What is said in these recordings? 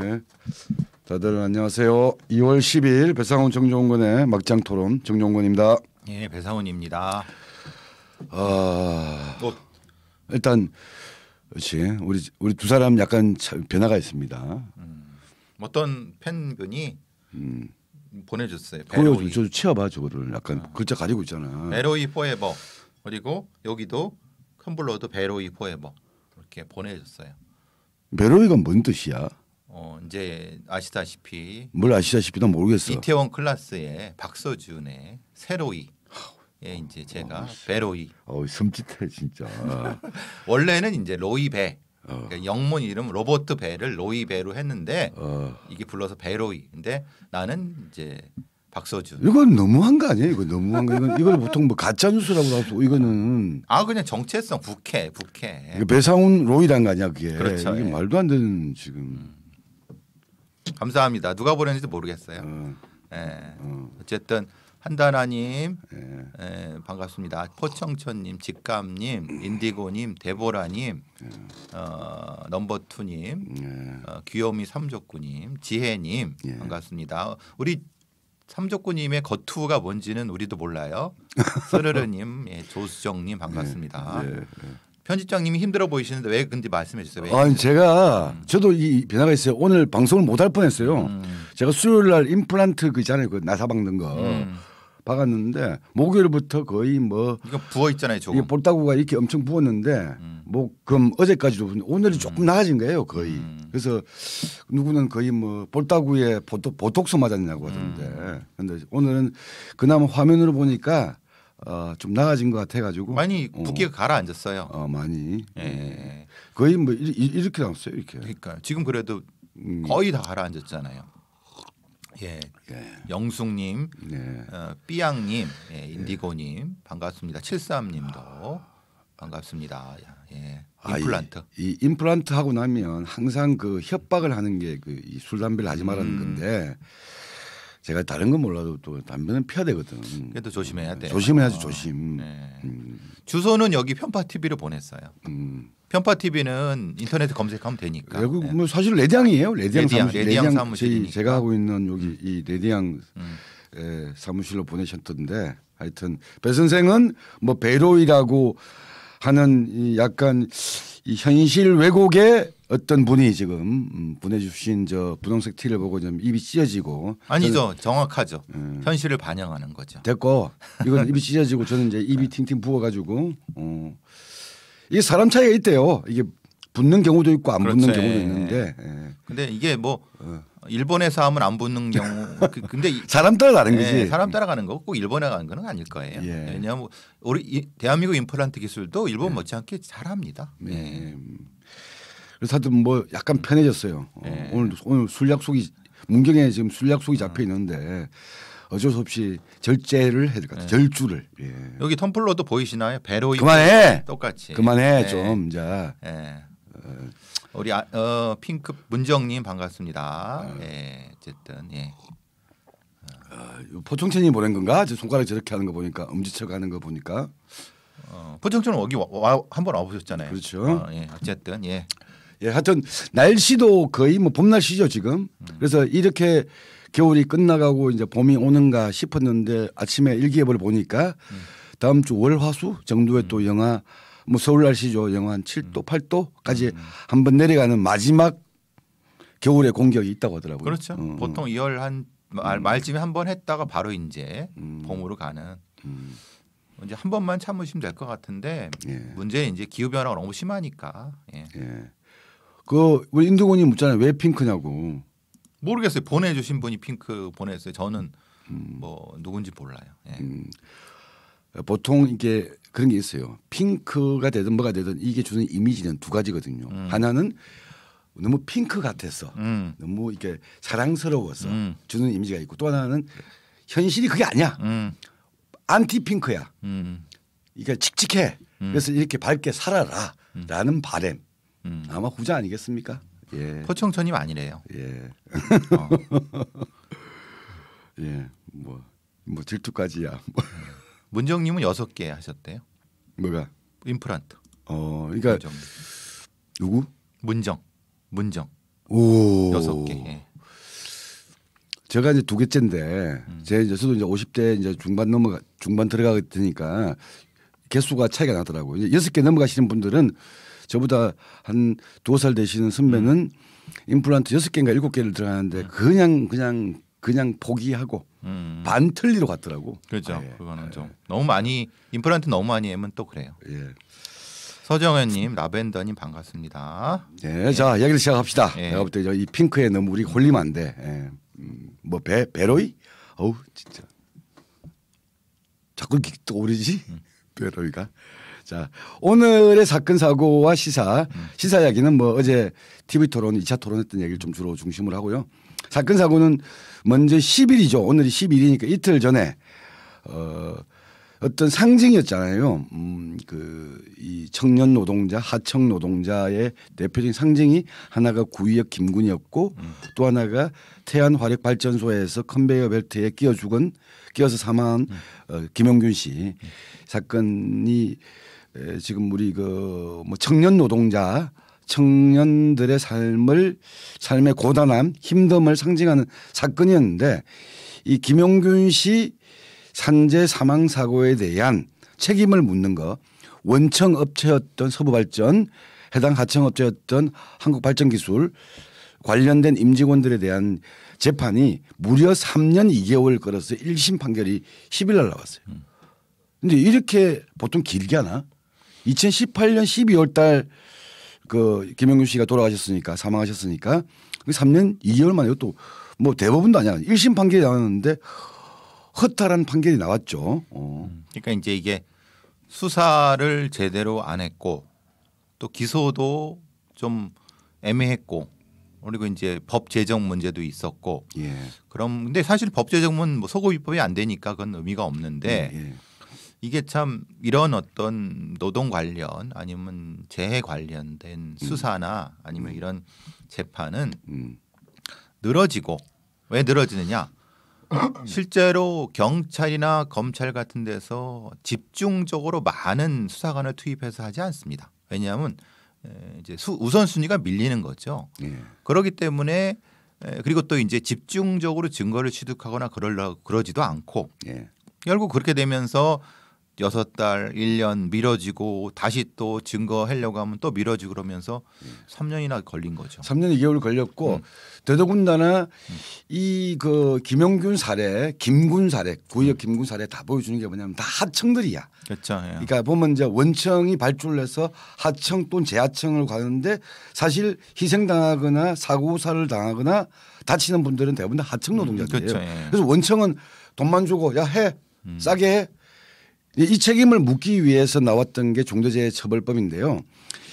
네. 다들 안녕하세요. 2월 10일 배상훈 정종근의 막장 토론 정종근입니다. 예, 배상훈입니다. 아, 어. 일단 그렇지. 우리 우리 두 사람 약간 변화가 있습니다. 음. 어떤 팬분이 음. 보내줬어요. 보여줘, 치워봐 저거를 약간 아. 글자 가리고 있잖아. 베로이 포에버 그리고 여기도 큰 블러도 베로이 포에버 이렇게 보내줬어요. 베로이가 뭔 뜻이야? 어 이제 아시다시피 뭘 아시다시피 난 모르겠어. 이태원 클라스의 박서준의 새로이 예, 이제 제가 아, 배로이. 어, 섬찟해 진짜. 원래는 이제 로이 배. 어. 그러니까 영문 이름 로버트 배를 로이 배로 했는데 어. 이게 불러서 배로이. 근데 나는 이제 박서준. 이건 너무한 거 아니에요? 이거 너무한 거. 이건 이걸 보통 뭐 가짜 뉴스라고 하고 이거는 아 그냥 정체성 부캐 부캐. 배상훈 로이란 거 아니야 그게. 그렇죠. 이게 예. 말도 안 되는 지금. 음. 감사합니다. 누가 보냈는지 도 모르겠어요. 음. 예. 음. 어쨌든 한다나님 예. 예, 반갑습니다. 포청천님, 직감님, 음. 인디고님, 데보라님, 예. 어, 넘버투님, 예. 어, 귀요미 삼족구님, 지혜님 예. 반갑습니다. 우리 삼족구님의 거투가 뭔지는 우리도 몰라요. 스르르님, 예, 조수정님 반갑습니다. 예, 편집장님이 힘들어 보이시는데 왜 근데 말씀해 주세요. 아 제가 음. 저도 이 변화가 있어요. 오늘 방송을 못 할 뻔했어요. 음. 제가 수요일 날 임플란트 그잖아요그 나사 박는 거. 음. 박았는데 목요일부터 거의 뭐그러 부어 있잖아요. 조금. 볼따구가 이렇게 엄청 부었는데 목금 음. 뭐 어제까지도 오늘이 음. 조금 나아진 거예요. 거의. 음. 그래서 누구는 거의 뭐 볼따구에 보톡, 보톡스 맞았냐고 하던데 근데 오늘은 그나마 화면으로 보니까 어, 좀 나아진 것 같아가지고 많이 붓기가 어. 가라앉았어요. 어, 많이. 예. 예. 거의 뭐 이, 이렇게 나왔어요, 이렇게. 그러니까 지금 그래도 음. 거의 다 가라앉았잖아요. 예. 예. 영숙님, 예. 어, 삐양님, 예, 인디고님 반갑습니다. 73님도 아. 반갑습니다. 예. 임플란트. 아, 이, 이, 임플란트 하고 나면 항상 그 협박을 하는 게그술 담배를 하지 말라는 음. 건데. 제가 다른 건 몰라도 또 담배는 피해야 되거든. 그래도 조심해야 돼. 조심해야지 어. 조심. 네. 음. 주소는 여기 편파 TV로 보냈어요. 음. 편파 TV는 인터넷 검색하면 되니까. 네. 뭐 사실 레디앙이에요. 레디앙, 레디앙 사무실. 이 제가 하고 있는 여기 이 레디앙 음. 에, 사무실로 보내셨던데 하여튼 배 선생은 뭐 배로이라고 하는 이 약간 이 현실 왜곡의 어떤 분이 지금 음, 보내주신 저 분홍색 티를 보고 좀 입이 찢어지고 아니죠 정확하죠 음. 현실을 반영하는 거죠 됐고 이건 입이 찢어지고 저는 이제 입이 팅팅 부어가지고 어. 이게 사람 차이가 있대요 이게 붙는 경우도 있고 안 그렇지. 붙는 그렇죠. 경우도 예, 예. 있는데 예. 근데 이게 뭐 어. 일본에서 하면 안 붙는 경우. 그, 근데 사람 따라 가는 거지. 네, 사람 따라 가는 거고 일본에 가는 건 아닐 거예요. 예. 왜냐하면 뭐 우리 대한민국 임플란트 기술도 일본 예. 못지않게 잘합니다. 네. 그래서 하여튼 뭐 약간 편해졌어요. 어, 오늘 오늘 술 약속이 문경에 지금 술 약속이 잡혀 있는데 어쩔 수 없이 절제를 해야 될 것 같아요. 절주를. 예. 여기 텀플러도 보이시나요? 배로 그만해. 똑같이. 그만해 좀 자. 예. 어. 우리 아, 어, 핑크 문정님 반갑습니다. 네. 예, 네, 어쨌든 예. 어. 아, 포청천이 보낸 건가? 제 손가락 저렇게 하는 거 보니까 엄지척 하는 거 보니까. 어, 포청천은 여기 한번 와보셨잖아요. 그렇죠. 어, 예, 어쨌든 예. 예, 하여튼 날씨도 거의 뭐 봄 날씨죠 지금. 음. 그래서 이렇게 겨울이 끝나가고 이제 봄이 오는가 싶었는데 아침에 일기예보를 보니까 음. 다음 주 월화수 정도에 음. 또 영하 뭐 서울 날씨죠. 영하 한 7도, 8도까지 음. 음. 한번 내려가는 마지막 겨울의 공격이 있다고 하더라고요. 그렇죠. 음. 보통 2월 한 말, 음. 말쯤에 한번 했다가 바로 이제 음. 봄으로 가는 이제 한 번만 참으시면 될 것 같은데 예. 문제는 이제 기후 변화가 너무 심하니까. 예. 예. 그 우리 인도군이 묻잖아요. 왜 핑크냐고. 모르겠어요. 보내주신 분이 핑크 보냈어요. 저는 음. 뭐 누군지 몰라요. 예. 음. 보통 이게 그런 게 있어요. 핑크가 되든 뭐가 되든 이게 주는 이미지는 두 가지거든요. 음. 하나는 너무 핑크 같아서 음. 너무 이렇게 사랑스러워서 음. 주는 이미지가 있고 또 하나는 현실이 그게 아니야. 음. 안티 핑크야. 음. 이게 칙칙해. 음. 그래서 이렇게 밝게 살아라라는 바램. 아마 후자 아니겠습니까? 예. 포청천님 아니래요. 예. 어. 예. 뭐, 뭐 질투까지야. 뭐. 문정님은 여섯 개 하셨대요. 뭐가? 임플란트. 어, 그러니까 문정. 누구? 문정. 문정. 오. 여섯 개. 예. 제가 이제 두 개째인데 음. 제 이제 저도 이제 오십 대 이제 중반 넘어가 중반 들어가게 되니까 개수가 차이가 나더라고요. 여섯 개 넘어가시는 분들은 저보다 한 두 살 되시는 선배는 음. 임플란트 여섯 개인가 일곱 개를 들어가는데 음. 그냥 그냥 그냥 포기하고 음. 반틀리로 갔더라고. 그렇죠. 아, 예. 그거는 좀 예. 너무 많이 임플란트 너무 많이 하면 또 그래요. 예. 서정현님, 라벤더님 반갑습니다. 네, 예. 자 이야기를 시작합시다. 예. 내가 볼때이 핑크에 너무 우리 홀리면 안 돼. 예. 음, 뭐배 베로이? 어우 진짜 자꾸 떠오르지 음. 베로이가. 자 오늘의 사건 사고와 시사 음. 시사 이야기는 뭐 어제 TV 토론 이차 토론했던 얘기를 좀 주로 중심을 하고요. 사건 사고는 먼저 10일이죠. 오늘이 10일이니까 이틀 전에 어 어떤 상징이었잖아요. 음, 그, 이 청년 노동자, 하청 노동자의 대표적인 상징이 하나가 구의역 김군이었고 음. 또 하나가 태안 화력 발전소에서 컨베이어 벨트에 끼어 죽은 끼어서 사망한 음. 어, 김용균 씨 사건이 에, 지금 우리 그뭐 청년 노동자 청년들의 삶을 삶의 고단함 힘듦을 상징하는 사건이었는데 이 김용균 씨 산재 사망 사고에 대한 책임을 묻는 거 원청 업체였던 서부발전 해당 하청 업체였던 한국발전기술 관련된 임직원들에 대한 재판이 무려 3년 2개월 걸어서 1심 판결이 10일 날 나왔어요. 음. 근데 이렇게 보통 길게 하나? 2018년 12월 달그 김영균 씨가 돌아가셨으니까 사망하셨으니까 그 3년 2개월 만에 또 뭐 대법원도 아니야. 1심 판결이 나왔는데 허탈한 판결이 나왔죠. 어. 그러니까 이제 이게 수사를 제대로 안 했고 또 기소도 좀 애매했고 그리고 이제 법 제정 문제도 있었고 예. 그럼 근데 사실 법 제정은 뭐 소급 입법이 안 되니까 그건 의미가 없는데 예. 예. 이게 참 이런 어떤 노동 관련 아니면 재해 관련된 음. 수사나 아니면 음. 이런 재판은 음. 늘어지고 왜 늘어지느냐? 실제로 경찰이나 검찰 같은 데서 집중적으로 많은 수사관을 투입해서 하지 않습니다. 왜냐하면 이제 우선 순위가 밀리는 거죠. 예. 그러기 때문에 그리고 또 이제 집중적으로 증거를 취득하거나 그럴라 그러지도 않고 예. 결국 그렇게 되면서 여섯 달, 일 년 미뤄지고 다시 또 증거하려고 하면 또 미뤄지고 그러면서 삼년이나 걸린 거죠. 삼년이개월 걸렸고 음. 되더군다나 음. 이그 김영균 사례, 김군 사례, 구역 음. 김군 사례 다 보여주는 게 뭐냐면 다 하청들이야. 그렇죠. 예. 그러니까 보면 이제 원청이 발주를 해서 하청 또는 재하청을 가는데 사실 희생당하거나 사고사를 당하거나 다치는 분들은 대부분 다 하청 노동자들이에요. 음. 그렇죠. 예. 그래서 원청은 돈만 주고 야 해. 음. 싸게 해. 이 책임을 묻기 위해서 나왔던 게 종교재해처벌법인데요.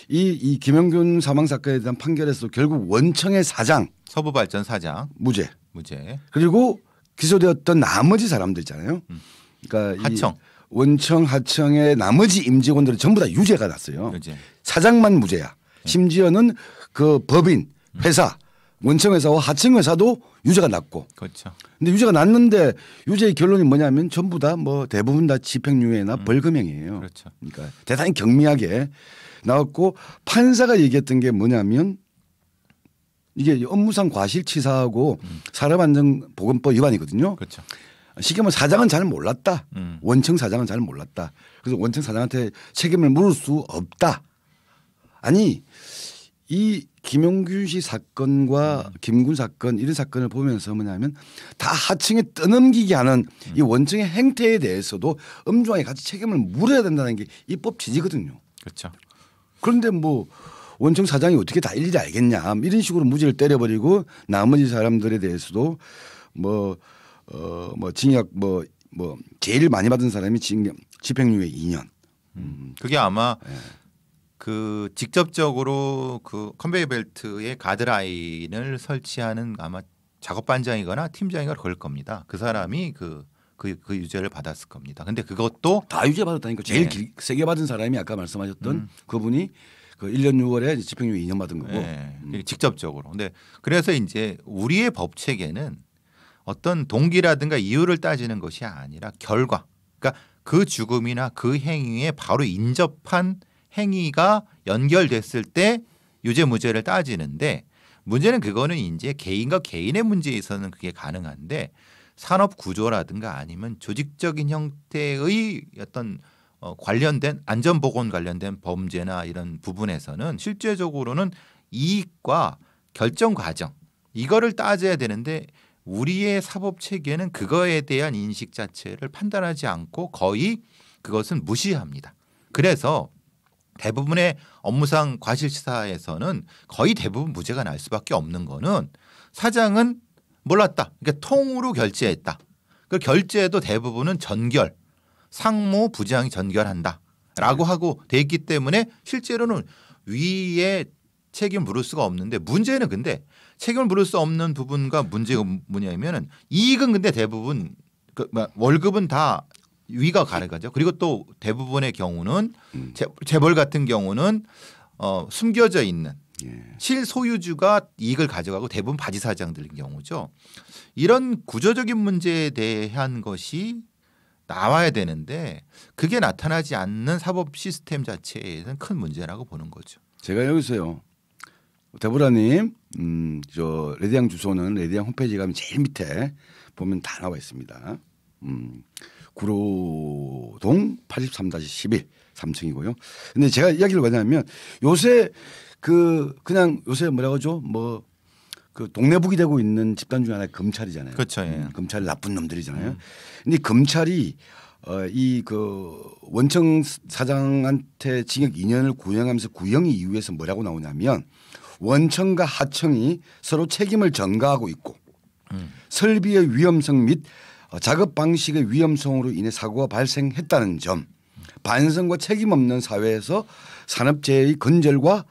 이, 이 김영균 사망 사건에 대한 판결에서 도 결국 원청의 사장 서부발전 사장 무죄 무죄 그리고 기소되었던 나머지 사람들 있잖아요. 음. 그러니까 하청 원청 하청의 나머지 임직원들은 전부 다 유죄가 났어요. 유죄. 사장만 무죄야. 네. 심지어는 그 법인 회사 원청 회사와 하청 회사도 유죄가 났고. 그렇죠. 근데 유죄가 났는데 유죄의 결론이 뭐냐면 전부 다 뭐 대부분 다 집행유예나 음. 벌금형이에요. 그렇죠. 그러니까 대단히 경미하게 나왔고 판사가 얘기했던 게 뭐냐면 이게 업무상 과실치사하고 음. 사람안전보건법 위반이거든요. 그렇죠. 쉽게 말하면 사장은 잘 몰랐다. 음. 원청 사장은 잘 몰랐다. 그래서 원청 사장한테 책임을 물을 수 없다. 아니 이 김용균 씨 사건과 김군 사건 이런 사건을 보면서 뭐냐면 다 하층에 떠넘기게 하는 이 원청의 행태에 대해서도 엄중하게 같이 책임을 물어야 된다는 게 입법 취지거든요. 그렇죠. 그런데 뭐 원청 사장이 어떻게 다 일일이 알겠냐 뭐 이런 식으로 무죄를 때려버리고 나머지 사람들에 대해서도 뭐 어, 뭐 징역 뭐, 뭐 제일 많이 받은 사람이 징역 집행유예 2년. 음. 그게 아마 네. 그 직접적으로 그 컨베이 벨트의 가드라인을 설치하는 아마 작업반장이거나 팀장이거나 그럴 겁니다. 그 사람이 그, 그, 그, 유죄를 받았을 겁니다. 근데 그것도 다 유죄 받았다니까 제일 네. 세게 받은 사람이 아까 말씀하셨던 음. 그분이 그 1년 6월에 집행유예 2년 받은 거고 네. 음. 직접적으로. 근데 그래서 이제 우리의 법 체계는 어떤 동기라든가 이유를 따지는 것이 아니라 결과. 그러니까 그 죽음이나 그 행위에 바로 인접한 행위가 연결됐을 때 유죄 무죄를 따지는데 문제는 그거는 이제 개인과 개인의 문제에서는 그게 가능한데 산업 구조라든가 아니면 조직적인 형태의 어떤 어, 관련된 안전보건 관련된 범죄나 이런 부분에서는 실제적으로는 이익과 결정 과정 이거를 따져야 되는데 우리의 사법 체계는 그거에 대한 인식 자체를 판단하지 않고 거의 그것은 무시합니다. 그래서 대부분의 업무상 과실치사에서는 거의 대부분 무죄가 날 수밖에 없는 거는 사장은 몰랐다. 그러니까 통으로 결제했다. 그 결제도 대부분은 전결 상무 부장이 전결한다라고 네. 하고 돼 있기 때문에 실제로는 위에 책임 물을 수가 없는데 문제는 근데 책임을 물을 수 없는 부분과 문제가 뭐냐면은 이익은 근데 대부분 그 뭐 월급은 다 위가 가려가죠. 그리고 또 대부분의 경우는 음. 재벌 같은 경우는 어, 숨겨져 있는 예. 실소유주가 이익을 가져가고 대부분 바지 사장들인 경우죠. 이런 구조적인 문제에 대한 것이 나와야 되는데 그게 나타나지 않는 사법 시스템 자체에는 큰 문제라고 보는 거죠. 제가 여기서요. 대보라님, 음, 저 레디앙 주소는 레디앙 홈페이지 가면 제일 밑에 보면 다 나와 있습니다. 음. 구로동 83-11 3층이고요. 근데 제가 이야기를 왜냐하면 요새 그 그냥 요새 뭐라고 하죠? 뭐 그 동네북이 되고 있는 집단 중에 하나가 검찰이잖아요. 그렇죠. 예. 음, 검찰 나쁜 놈들이잖아요. 음. 근데 검찰이 어, 이 그 원청 사장한테 징역 2년을 구형하면서 구형이 이유에서 뭐라고 나오냐면 원청과 하청이 서로 책임을 전가하고 있고 음. 설비의 위험성 및 작업 어, 방식의 위험성으로 인해 사고가 발생했다는 점 반성과 책임 없는 사회에서 산업재해의 근절과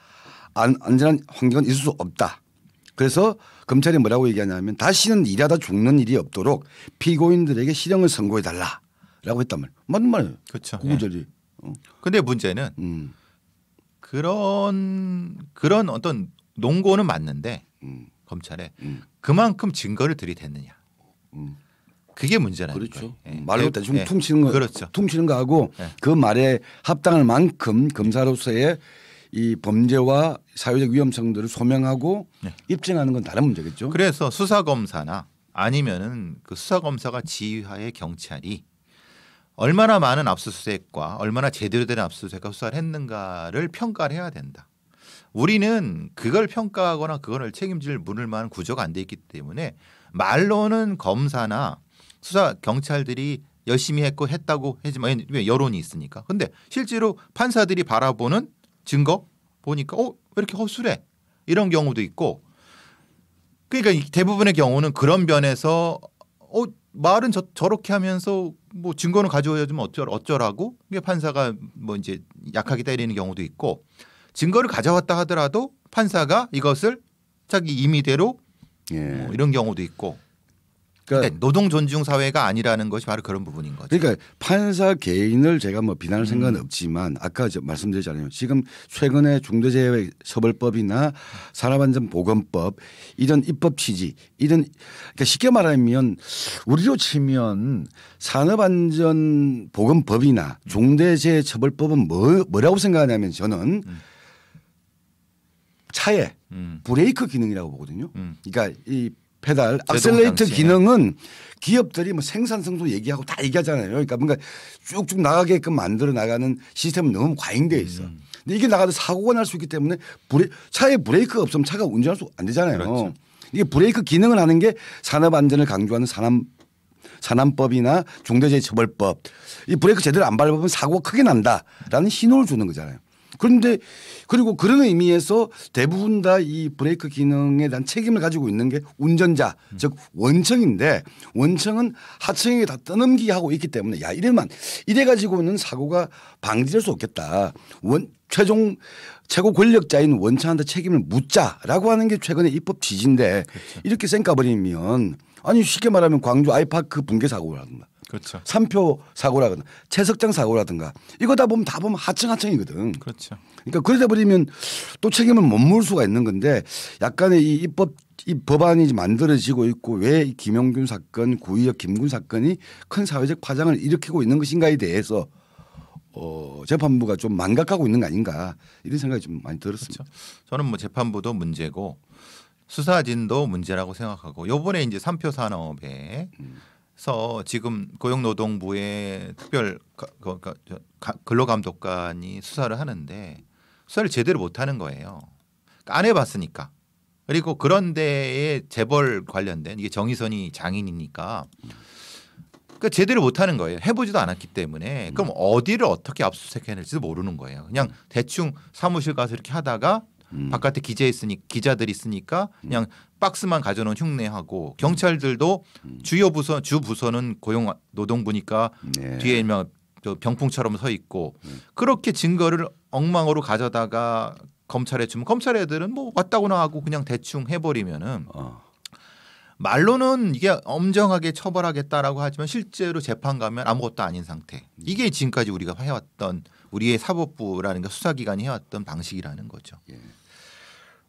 안, 전한 환경은 있을 수 없다. 그래서 검찰이 뭐라고 얘기하냐면 다시는 일하다 죽는 일이 없도록 피고인들에게 실형을 선고해 달라라고 했단 말 맞는 말 그렇죠. 구구절이. 네. 어. 문제는 음. 그런 그런 어떤 농고는 맞는데 음. 검찰에 음. 그만큼 증거를 들이댔느냐. 음. 그게 문제라는 그렇죠. 거예요. 말로 대충 예. 퉁치는 거 그렇죠. 퉁치는 거하고 예. 그 말에 합당할 만큼 검사로서의 이 범죄와 사회적 위험성들을 소명하고 네. 입증하는 건 다른 문제겠죠. 그래서 수사 검사나 아니면은 그 수사 검사가 지휘하에 경찰이 얼마나 많은 압수수색과 얼마나 제대로 된 압수수색과 수사를 했는가를 평가를 해야 된다. 우리는 그걸 평가하거나 그걸 책임질 물을 만한 구조가 안 돼 있기 때문에 말로는 검사나 수사 경찰들이 열심히 했고 했다고 하지만 왜 뭐, 여론이 있으니까. 근데 실제로 판사들이 바라보는 증거 보니까 어 왜 이렇게 허술해 이런 경우도 있고. 그러니까 대부분의 경우는 그런 면에서 어 말은 저, 저렇게 하면서 뭐 증거는 가져오면 어쩔 어쩌라고 이게 판사가 뭐 이제 약하게 때리는 경우도 있고 증거를 가져왔다 하더라도 판사가 이것을 자기 임의대로 예. 뭐 이런 경우도 있고 그러니까, 그러니까, 노동 존중 사회가 아니라는 것이 바로 그런 부분인 거죠. 그러니까 판사 개인을 제가 뭐 비난할 음. 생각은 없지만 아까 말씀드렸잖아요. 지금 최근에 중대재해 처벌법이나 산업안전보건법 이런 입법 취지 이런 그러니까 쉽게 말하면 우리로 치면 산업안전보건법이나 음. 중대재해 처벌법은 뭐 뭐라고 생각하냐면 저는 음. 차에 브레이크 기능이라고 보거든요. 그러니까 이 페달 악셀레이터 기능은 기업들이 뭐 생산성도 얘기하고 다 얘기하잖아요. 그러니까 뭔가 쭉쭉 나가게끔 만들어 나가는 시스템은 너무 과잉돼 있어. 음. 근데 이게 나가도 사고가 날 수 있기 때문에 브레 차에 브레이크가 없으면 차가 운전할 수 안 되잖아요. 그렇죠. 이게 브레이크 기능을 하는 게 산업 안전을 강조하는 산업 산안법이나 중대재해처벌법 이 브레이크 제대로 안 밟으면 사고가 크게 난다라는 신호를 주는 거잖아요. 그런데 그리고 그런 의미에서 대부분 다 이 브레이크 기능에 대한 책임을 가지고 있는 게 운전자 음. 즉 원청인데 원청은 하청에게 다 떠넘기하고 있기 때문에 야 이래만 이래 가지고는 사고가 방지될 수 없겠다 원 최종 최고 권력자인 원청한테 책임을 묻자라고 하는 게 최근의 입법 지진인데 그렇죠. 이렇게 쌩까버리면 아니 쉽게 말하면 광주 아이파크 붕괴 사고라든가 그렇죠. 삼표 사고라든가 채석장 사고라든가 이거 다 보면 다 보면 하층 하층이거든. 그렇죠. 그러니까 그러다 버리면 또 책임을 못 물을 수가 있는 건데 약간의 이 입법 이 법안이 만들어지고 있고 왜 김용균 사건, 구의역 김군 사건이 큰 사회적 파장을 일으키고 있는 것인가에 대해서 어, 재판부가 좀 망각하고 있는 거 아닌가 이런 생각이 좀 많이 들었습니다. 그렇죠. 저는 뭐 재판부도 문제고 수사진도 문제라고 생각하고 요번에 이제 삼표 산업에 음. 그래서 지금 고용노동부의 특별 근로감독관이 수사를 하는데 수사를 제대로 못하는 거예요. 그러니까 안 해봤으니까. 그리고 그런 데에 재벌 관련된 이게 정의선이 장인이니까 그러니까 제대로 못하는 거예요. 해보지도 않았기 때문에 그럼 음. 어디를 어떻게 압수수색해야 될지도 모르는 거예요. 그냥 대충 사무실 가서 이렇게 하다가 음. 바깥에 기재 있으니 기자들이 있으니까 음. 그냥 박스만 가져놓은 흉내하고 경찰들도 음. 주요 부서 주 부서는 고용 노동부니까 네. 뒤에 막 뭐 병풍처럼 서 있고 네. 그렇게 증거를 엉망으로 가져다가 검찰에 주면 검찰 애들은 뭐 왔다고나 하고 그냥 대충 해버리면은 어. 말로는 이게 엄정하게 처벌하겠다라고 하지만 실제로 재판 가면 아무것도 아닌 상태. 음. 이게 지금까지 우리가 해왔던 우리의 사법부라는 게 수사기관이 해왔던 방식이라는 거죠. 예.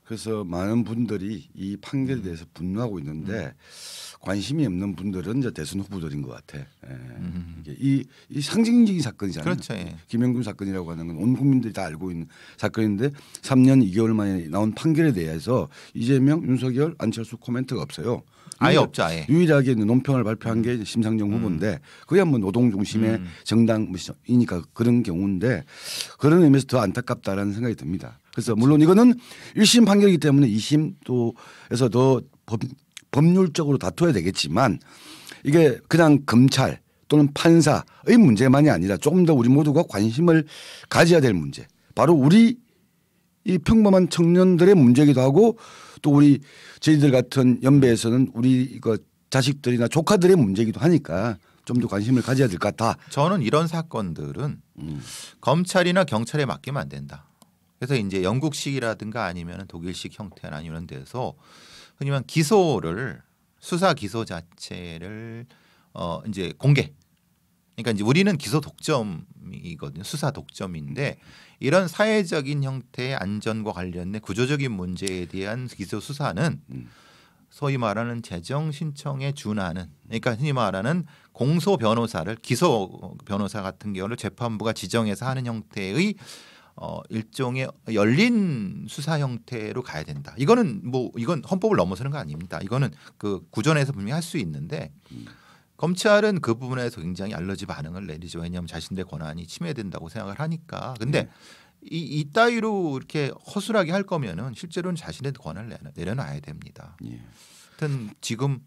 그래서 많은 분들이 이 판결에 대해서 음. 분노하고 있는데 음. 관심이 없는 분들은 이제 대선 후보들인 것 같아. 예. 음. 이, 이 상징적인 사건이잖아요. 그렇죠. 예. 김영균 사건이라고 하는 건 온 국민들이 다 알고 있는 사건인데 3년 2개월 만에 나온 판결에 대해서 이재명, 윤석열, 안철수 코멘트가 없어요. 아예 유일하, 없죠. 아예. 유일하게 논평을 발표한 게 심상정 음. 후보인데 그게 한번 노동 중심의 음. 정당이니까 그런 경우인데 그런 의미에서 더 안타깝다라는 생각이 듭니다. 그래서 물론 이거는 1심 판결이기 때문에 2심또에서더 법, 법률적으로 다투어야 되겠지만 이게 그냥 검찰 또는 판사의 문제만이 아니라 조금 더 우리 모두가 관심을 가져야 될 문제. 바로 우리 이 평범한 청년들의 문제이기도 하고 또 우리 저희들 같은 연배에서는 우리 이거 자식들이나 조카들의 문제이기도 하니까 좀 더 관심을 가져야 될 것 같다. 저는 이런 사건들은 음. 검찰이나 경찰에 맡기면 안 된다. 그래서 이제 영국식이라든가 아니면 독일식 형태나 이런 데서 흔히 기소를 수사 기소 자체를 어 이제 공개. 그러니까 이제 우리는 기소 독점이거든요. 수사 독점인데 이런 사회적인 형태의 안전과 관련된 구조적인 문제에 대한 기소 수사는 음. 소위 말하는 재정 신청에 준하는 그러니까 흔히 말하는 공소 변호사를 기소 변호사 같은 경우를 재판부가 지정해서 하는 형태의 어 일종의 열린 수사 형태로 가야 된다. 이거는 뭐 이건 헌법을 넘어서는 거 아닙니다. 이거는 그 구전에서 분명히 할 수 있는데 음. 검찰은 그 부분에서 굉장히 알러지 반응을 내리죠. 왜냐하면 자신들의 권한이 침해된다고 생각을 하니까. 근데 음. 이, 이 따위로 이렇게 허술하게 할 거면은 실제로는 자신의 권한을 내려놔야 됩니다. 예. 하여튼 지금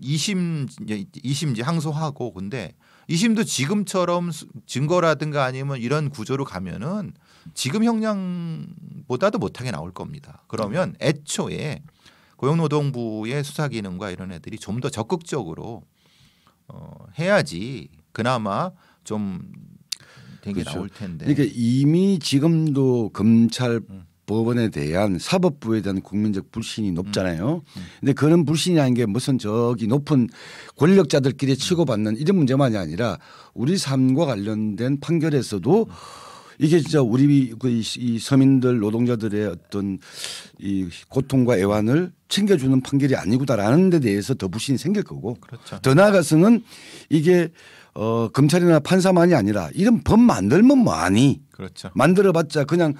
이심이심지 항소하고 근데 이심도 지금처럼 증거라든가 아니면 이런 구조로 가면은 지금 형량보다도 못하게 나올 겁니다. 그러면 애초에 고용노동부의 수사 기능과 이런 애들이 좀 더 적극적으로 어, 해야지 그나마 좀 되게 그렇죠. 나올 텐데. 그러니까 이미 지금도 검찰 음. 법원에 대한 사법부에 대한 국민적 불신이 높잖아요. 음. 음. 근데 그런 불신이라는 게 무슨 저기 높은 권력자들끼리 음. 치고받는 이런 문제만이 아니라 우리 삶과 관련된 판결에서도 음. 이게 진짜 우리 그이 그 서민들 노동자들의 어떤 이 고통과 애환을 챙겨주는 판결이 아니구다라는 데 대해서 더 불신이 생길 거고 그렇죠. 더 나아가서는 이게 어 검찰이나 판사만이 아니라 이런 법 만들면 뭐하니 그렇죠. 만들어봤자 그냥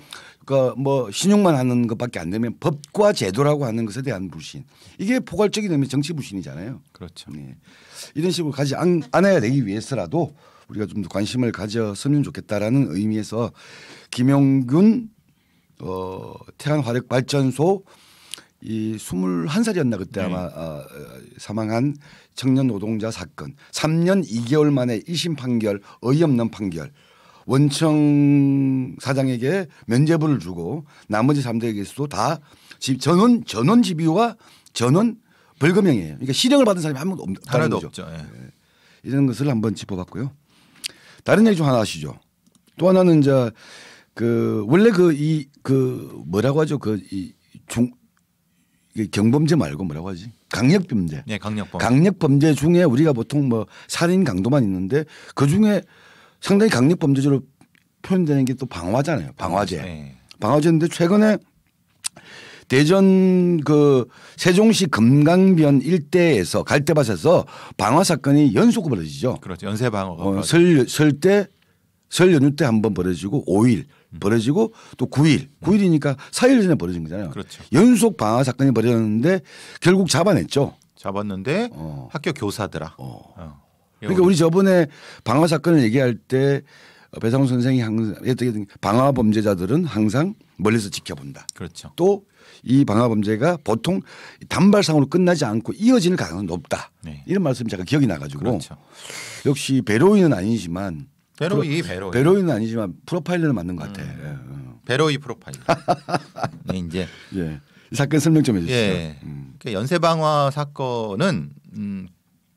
그 뭐 신용만 하는 것밖에 안 되면 법과 제도라고 하는 것에 대한 불신 이게 포괄적이 되면 정치 불신이잖아요. 그렇죠. 네. 이런 식으로 가지 않아야 되기 위해서라도 우리가 좀 더 관심을 가졌으면 좋겠다라는 의미에서 김영균 어, 태안 화력 발전소 이 21살이었나 그때 네. 아마 어, 사망한 청년 노동자 사건 3년 2개월 만에 1심 판결 어이없는 판결 원청 사장에게 면제부를 주고 나머지 사람들에게서도다 집, 전원 전원 집유와 전원 벌금형이에요. 그러니까 실형을 받은 사람이 한 명도 없다는 거 없죠. 예. 예. 이런 것을 한번 짚어봤고요. 다른 얘기 좀 하나 하시죠. 또 하나는 이제 그 원래 그 이그 그 뭐라고 하죠 그이중 경범죄 말고 뭐라고 하지? 강력범죄. 네, 예, 강력범. 강력범죄 중에 우리가 보통 뭐 살인 강도만 있는데 그 중에 상당히 강력범죄로 표현되는 게 또 방화잖아요. 방화제 네. 예. 방화제인데 최근에 대전 그 세종시 금강변 일대에서 갈대밭에서 방화 사건이 연속 벌어지죠. 그렇죠. 연쇄 방화가. 어, 설, 설 때, 설 연휴 때 한번 벌어지고 5일 음. 벌어지고 또 9일, 9일이니까 음. 4일 전에 벌어진 거잖아요. 그렇죠. 연속 방화 사건이 벌어졌는데 결국 잡아냈죠. 잡았는데 어. 학교 교사더라. 어. 어. 그러니까 우리 저번에 방화 사건을 얘기할 때 배상훈 선생이 항상 방화 범죄자들은 항상 멀리서 지켜본다. 그렇죠. 또이 방화 범죄가 보통 단발상으로 끝나지 않고 이어지는 가능성이 높다. 네. 이런 말씀 제가 기억이 나가지고 그렇죠. 역시 배로이는 아니지만 배로이 배로이 배로이는 아니지만 프로파일러는 맞는 것 음. 같아. 음. 배로이 프로파일러. 네, 이제 예. 사건 설명 좀 해주세요. 예. 음. 그 연쇄 방화 사건은 음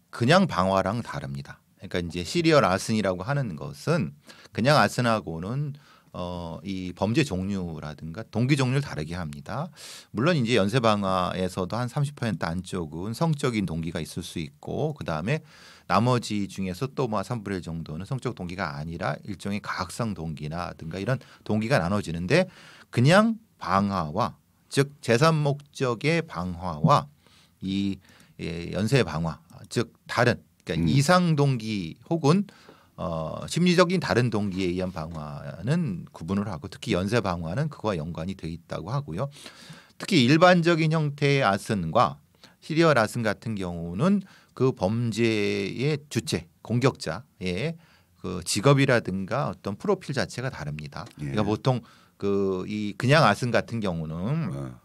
그냥 방화랑 다릅니다. 그러니까 이제 시리얼 아슨이라고 하는 것은 그냥 아슨하고는 어, 이 범죄 종류라든가 동기 종류를 다르게 합니다. 물론 이제 연쇄 방화에서도 한 30% 안쪽은 성적인 동기가 있을 수 있고 그다음에 나머지 중에서 또 뭐 3분의 1 정도는 성적 동기가 아니라 일종의 가학성 동기나든가 이런 동기가 나눠지는데 그냥 방화와 즉 재산 목적의 방화와 이 예, 연쇄 방화 즉 다른 그러니까 음. 이상 동기 혹은 어, 심리적인 다른 동기에 의한 방화는 구분을 하고 특히 연쇄 방화는 그와 연관이 돼 있다고 하고요. 특히 일반적인 형태의 아슨과 시리얼 아슨 같은 경우는 그 범죄의 주체 공격자의 그 직업이라든가 어떤 프로필 자체가 다릅니다. 예. 그러니까 보통 그 이 그냥 아슨 같은 경우는 어.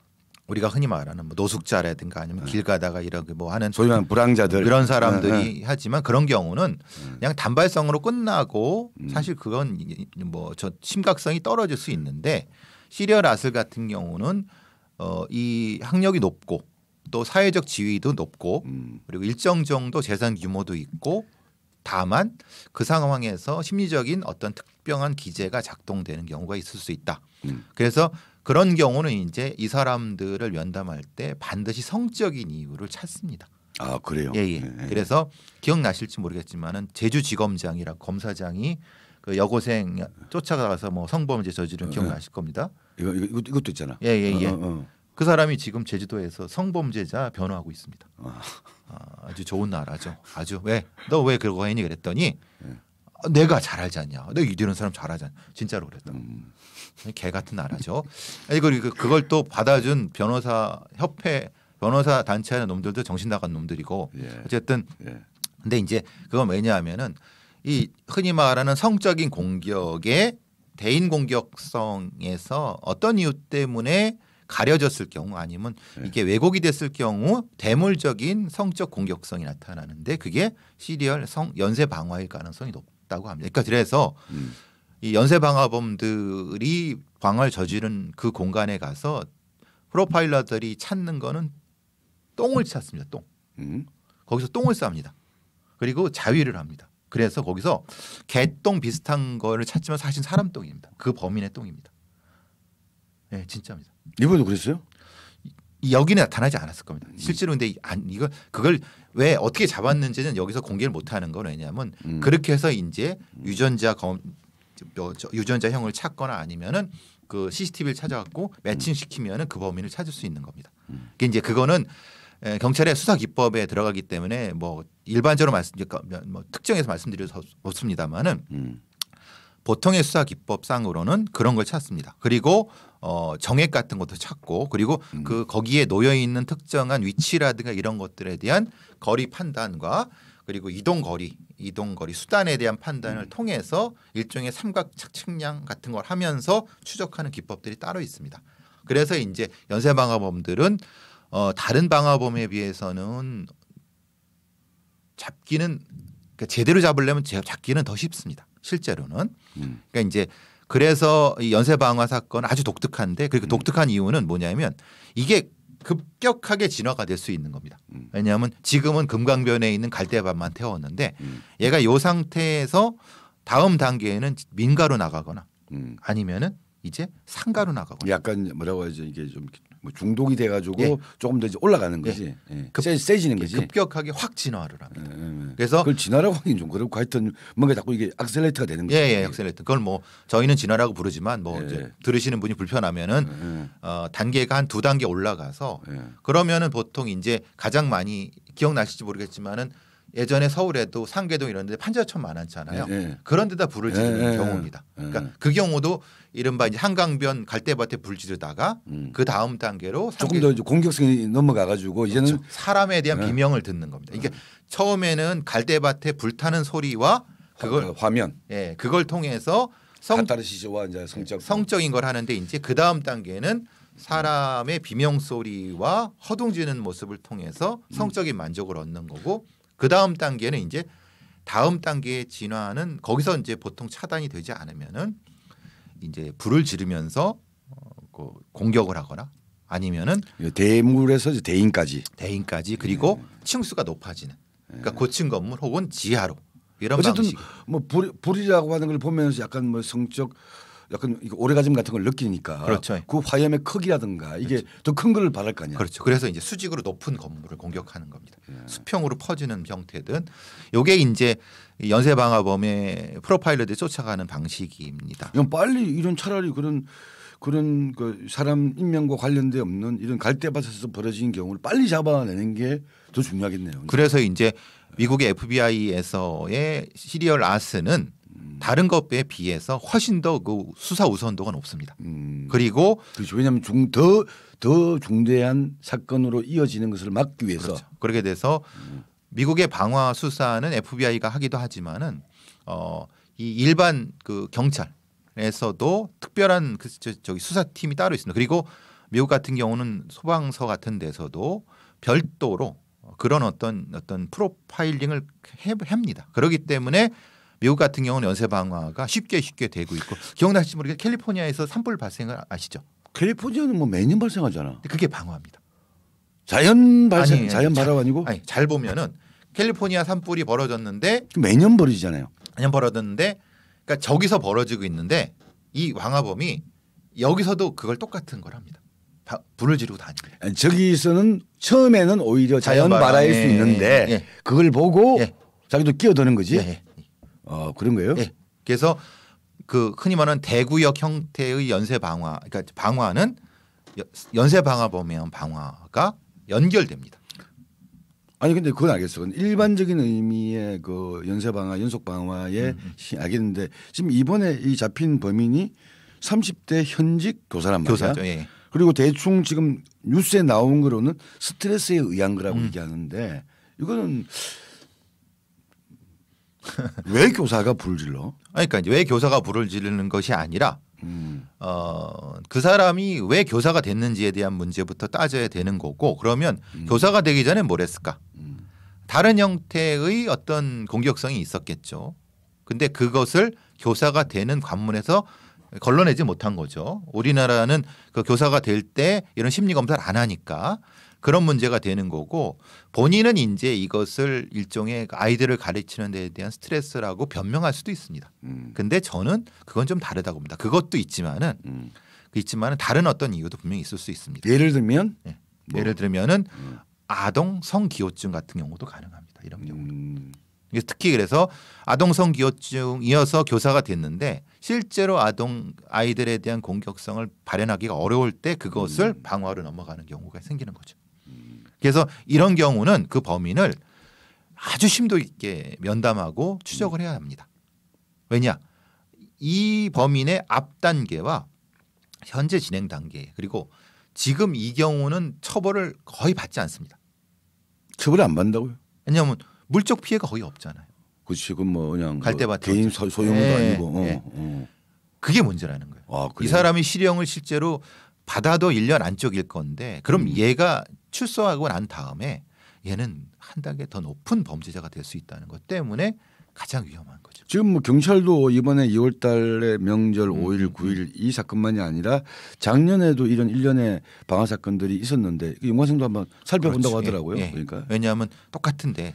우리가 흔히 말하는 뭐 노숙자라든가 아니면 네. 길 가다가 이렇게 뭐 하는 소위 말하는 그 불황자들 그런 사람들이 네. 네. 하지만 그런 경우는 네. 그냥 단발성으로 끝나고 음. 사실 그건 뭐 저 심각성이 떨어질 수 있는데 시리얼 아슬 같은 경우는 어이 학력이 높고 또 사회적 지위도 높고 음. 그리고 일정 정도 재산 규모도 있고 다만 그 상황에서 심리적인 어떤 특별한 기제가 작동되는 경우가 있을 수 있다. 음. 그래서 그런 경우는 이제 이 사람들을 면담할 때 반드시 성적인 이유를 찾습니다. 아 그래요? 예, 예. 네. 네. 그래서 기억나실지 모르겠지만은 제주지검장이라 검사장이 그 여고생 쫓아가서 뭐 성범죄 저지른 어, 어. 기억나실 겁니다. 이거, 이거 이것도 있잖아. 예, 예, 어, 예. 어, 어, 어. 그 사람이 지금 제주도에서 성범죄자 변호하고 있습니다. 아. 아 주 좋은 나라죠. 아주 왜 너 왜 그러고 했니 그랬더니 네. 내가 잘 알지 않냐. 내가 이대는 사람 잘 하잖아. 진짜로 그랬다. 음. 개 같은 나라죠. 그리고 그, 그걸 또 받아준 변호사 협회 변호사 단체 하는 놈들도 정신 나간 놈들이고 예. 어쨌든 예. 근데 이제 그건 왜냐하면은 이 흔히 말하는 성적인 공격의 대인 공격성에서 어떤 이유 때문에 가려졌을 경우 아니면 예. 이게 왜곡이 됐을 경우 대물적인 성적 공격성이 나타나는데 그게 시리얼 성 연쇄 방화일 가능성이 높다. 있다고 합니다. 그러니까 그래서 음. 이 연쇄 방화범들이 방을 저지른 그 공간에 가서 프로파일러들이 찾는 거는 똥을 찾습니다. 똥. 음. 거기서 똥을 쌉니다. 그리고 자위를 합니다. 그래서 거기서 개똥 비슷한 거를 찾지만 사실 사람 똥입니다. 그 범인의 똥입니다. 예, 네, 진짜입니다. 일본도 그랬어요? 여기는 나타나지 않았을 겁니다. 실제로 근데 안 이거 그걸 왜 어떻게 잡았는지는 여기서 공개를 못하는 건 왜냐하면 음. 그렇게 해서 이제 음. 유전자 검 유전자 형을 찾거나 아니면은 그 CCTV를 찾아갖고 매칭시키면은 음. 그 범인을 찾을 수 있는 겁니다. 음. 그게 이제 그거는 경찰의 수사 기법에 들어가기 때문에 뭐 일반적으로 말씀 그러니까 뭐 특정해서 말씀드려서 없습니다만은 음. 보통의 수사 기법상으로는 그런 걸 찾습니다. 그리고 어, 정액 같은 것도 찾고 그리고 음. 그 거기에 놓여 있는 특정한 위치라든가 이런 것들에 대한 거리 판단과 그리고 이동 거리, 이동 거리 수단에 대한 판단을 음. 통해서 일종의 삼각 측량 같은 걸 하면서 추적하는 기법들이 따로 있습니다. 그래서 이제 연쇄 방화범들은 어, 다른 방화범에 비해서는 잡기는 그러니까 제대로 잡으려면 잡기는 더 쉽습니다. 실제로는 음. 그러니까 이제 그래서 이 연쇄 방화 사건 아주 독특한데 그리고 음. 독특한 이유는 뭐냐면 이게 급격하게 진화가 될 수 있는 겁니다. 음. 왜냐하면 지금은 금강변에 있는 갈대밭만 태웠는데 음. 얘가 요 상태에서 다음 단계에는 민가로 나가거나 음. 아니면은 이제 상가로 나가거나 약간 뭐라고 하죠 이게 좀뭐 중독이 돼가지고 예. 조금 더 이제 올라가는 예. 거지. 예. 급, 세, 지는 거지. 급격하게 확 진화를 합니다. 예, 예, 예. 그래서 그걸 진화라고 하긴 좀 그렇고 하여튼 뭔가 자꾸 이게 악셀레이터가 되는 거죠. 예, 예, 악셀레이터. 그걸 뭐 저희는 진화라고 부르지만 뭐 이제 들으시는 분이 불편하면은 어, 단계가 한 두 단계 올라가서 그러면은 보통 이제 가장 많이 기억나실지 모르겠지만은 예전에 서울에도 상계동 이런 데 판자촌 많았잖아요. 네. 네. 그런 데다 불을 지르는 네. 네. 경우입니다. 그러니까 네. 그러니까 그 경우도 이른바 이제 한강변 갈대밭에 불 지르다가 음. 그 다음 단계로 조금 더 공격성이 넘어가 가지고 이제는 그렇죠. 사람에 대한 네. 비명을 듣는 겁니다. 이게 처음에는 갈대밭에 불타는 소리와 그걸 화, 그 화면 예, 그걸 통해서 성, 다르시와 이제 예, 성적 성적인 걸 하는데 이제 그 다음 단계는 사람의 비명 소리와 허둥지는 모습을 통해서 음. 성적인 만족을 얻는 거고 그 다음 단계는 이제 다음 단계의 진화는 거기서 이제 보통 차단이 되지 않으면은 이제 불을 지르면서 어, 그 공격을 하거나 아니면은 대물에서 대인까지 대인까지 그리고 네. 층수가 높아지는 그러니까 네. 고층 건물 혹은 지하로 이런 어쨌든 방식. 뭐 불, 불이라고 하는 걸 보면서 약간 뭐 성적 약간 오래가짐 같은 걸 느끼니까 그렇죠. 그 화염의 크기라든가 이게 그렇죠. 더큰 걸 바랄 거 아니야. 그렇죠. 그래서 이제 수직으로 높은 건물을 공격하는 겁니다. 네. 수평으로 퍼지는 형태든 요게 이제 연쇄 방화범의 프로파일러들이 쫓아가는 방식입니다. 이건 빨리 이런 차라리 그런 그런 그 사람 인명과 관련돼 없는 이런 갈대밭에서 벌어진 경우를 빨리 잡아내는 게 더 중요하겠네요. 그래서 이제 미국의 FBI에서의 시리얼 아스는 다른 것에 비해서 훨씬 더 그 수사 우선도가 높습니다. 음. 그리고 그렇죠. 왜냐하면 중 더 더 중대한 사건으로 이어지는 것을 막기 위해서 그렇죠. 그렇게 돼서 음. 미국의 방화 수사는 FBI가 하기도 하지만은 어 이 일반 그 경찰에서도 특별한 그 저기 수사팀이 따로 있습니다. 그리고 미국 같은 경우는 소방서 같은 데서도 별도로 그런 어떤 어떤 프로파일링을 해, 합니다. 그러기 때문에 미국 같은 경우는 연쇄 방화가 쉽게 쉽게 되고 있고 기억나실지 모르겠 캘리포니아에서 산불 발생을 아시죠? 캘리포니아는 뭐 매년 발생하잖아. 그게 방화입니다. 자연 발생, 아니, 자연 발화 아니고? 아니, 잘 보면은 캘리포니아 산불이 벌어졌는데 그 매년 벌어지잖아요. 매년 벌어졌는데 그러니까 저기서 벌어지고 있는데 이 왕화범이 여기서도 그걸 똑같은 걸 합니다. 바, 불을 지르고 다니고. 저기서는 처음에는 오히려 자연 발화일 수 예, 예, 있는데 예. 그걸 보고 예. 자기도 끼어드는 거지. 예. 예. 어 그런 거예요? 네. 그래서 그 흔히 말하는 대구역 형태의 연쇄 방화, 그러니까 방화는 연쇄 방화 범위한 방화가 연결됩니다. 아니 근데 그건 알겠어. 요 일반적인 의미의 그 연쇄 방화, 연속 방화에 음. 음. 알겠는데 지금 이번에 이 잡힌 범인이 30대 현직 교사란 말이야. 교사죠. 예. 그리고 대충 지금 뉴스에 나온 거로는 스트레스에 의한 거라고 음. 얘기하는데 이거는 왜 교사가 불을 질러? 그러니까 왜 교사가 불을 지르는 것이 아니라 음. 어그 사람이 왜 교사가 됐는지에 대한 문제부터 따져야 되는 거고 그러면 음. 교사가 되기 전에 뭘 했을까? 음. 다른 형태의 어떤 공격성이 있었겠죠. 근데 그것을 교사가 되는 관문에서 걸러내지 못한 거죠. 우리나라는 그 교사가 될 때 이런 심리 검사를 안 하니까 그런 문제가 되는 거고 본인은 이제 이것을 일종의 아이들을 가르치는 데에 대한 스트레스라고 변명할 수도 있습니다. 음. 근데 저는 그건 좀 다르다고 봅니다. 그것도 있지만은 음. 그 있지만은 다른 어떤 이유도 분명히 있을 수 있습니다. 예를 들면 네. 뭐. 예를 들면은 음. 아동 성기호증 같은 경우도 가능합니다. 이런 경우. 음. 특히 그래서 아동성 기호증이어서 교사가 됐는데 실제로 아동 아이들에 대한 공격성을 발현하기가 어려울 때 그것을 음. 방어로 넘어가는 경우가 생기는 거죠. 그래서 이런 경우는 그 범인을 아주 심도 있게 면담하고 추적을 해야 합니다. 왜냐? 이 범인의 앞 단계와 현재 진행 단계 그리고 지금 이 경우는 처벌을 거의 받지 않습니다. 처벌을 안 받는다고요? 왜냐하면 물적 피해가 거의 없잖아요. 그 지금 뭐 그냥 그 갈대밭 개인 소, 용도 네, 예, 아니고 어, 네. 어. 그게 문제라는 거예요. 아, 이 사람이 실형을 실제로 받아도 1년 안쪽일 건데 그럼 음. 얘가 출소하고 난 다음에 얘는 한 단계 더 높은 범죄자가 될 수 있다는 것 때문에 가장 위험한 거죠. 지금 뭐 경찰도 이번에 2월 달에 명절 음. 5일, 9일 음, 음. 이 사건만이 아니라 작년에도 이런 일련의 방화 사건들이 있었는데 그 용화생도 한번 살펴본다고 그렇지. 예, 하더라고요. 예. 그러니까 왜냐하면 똑같은데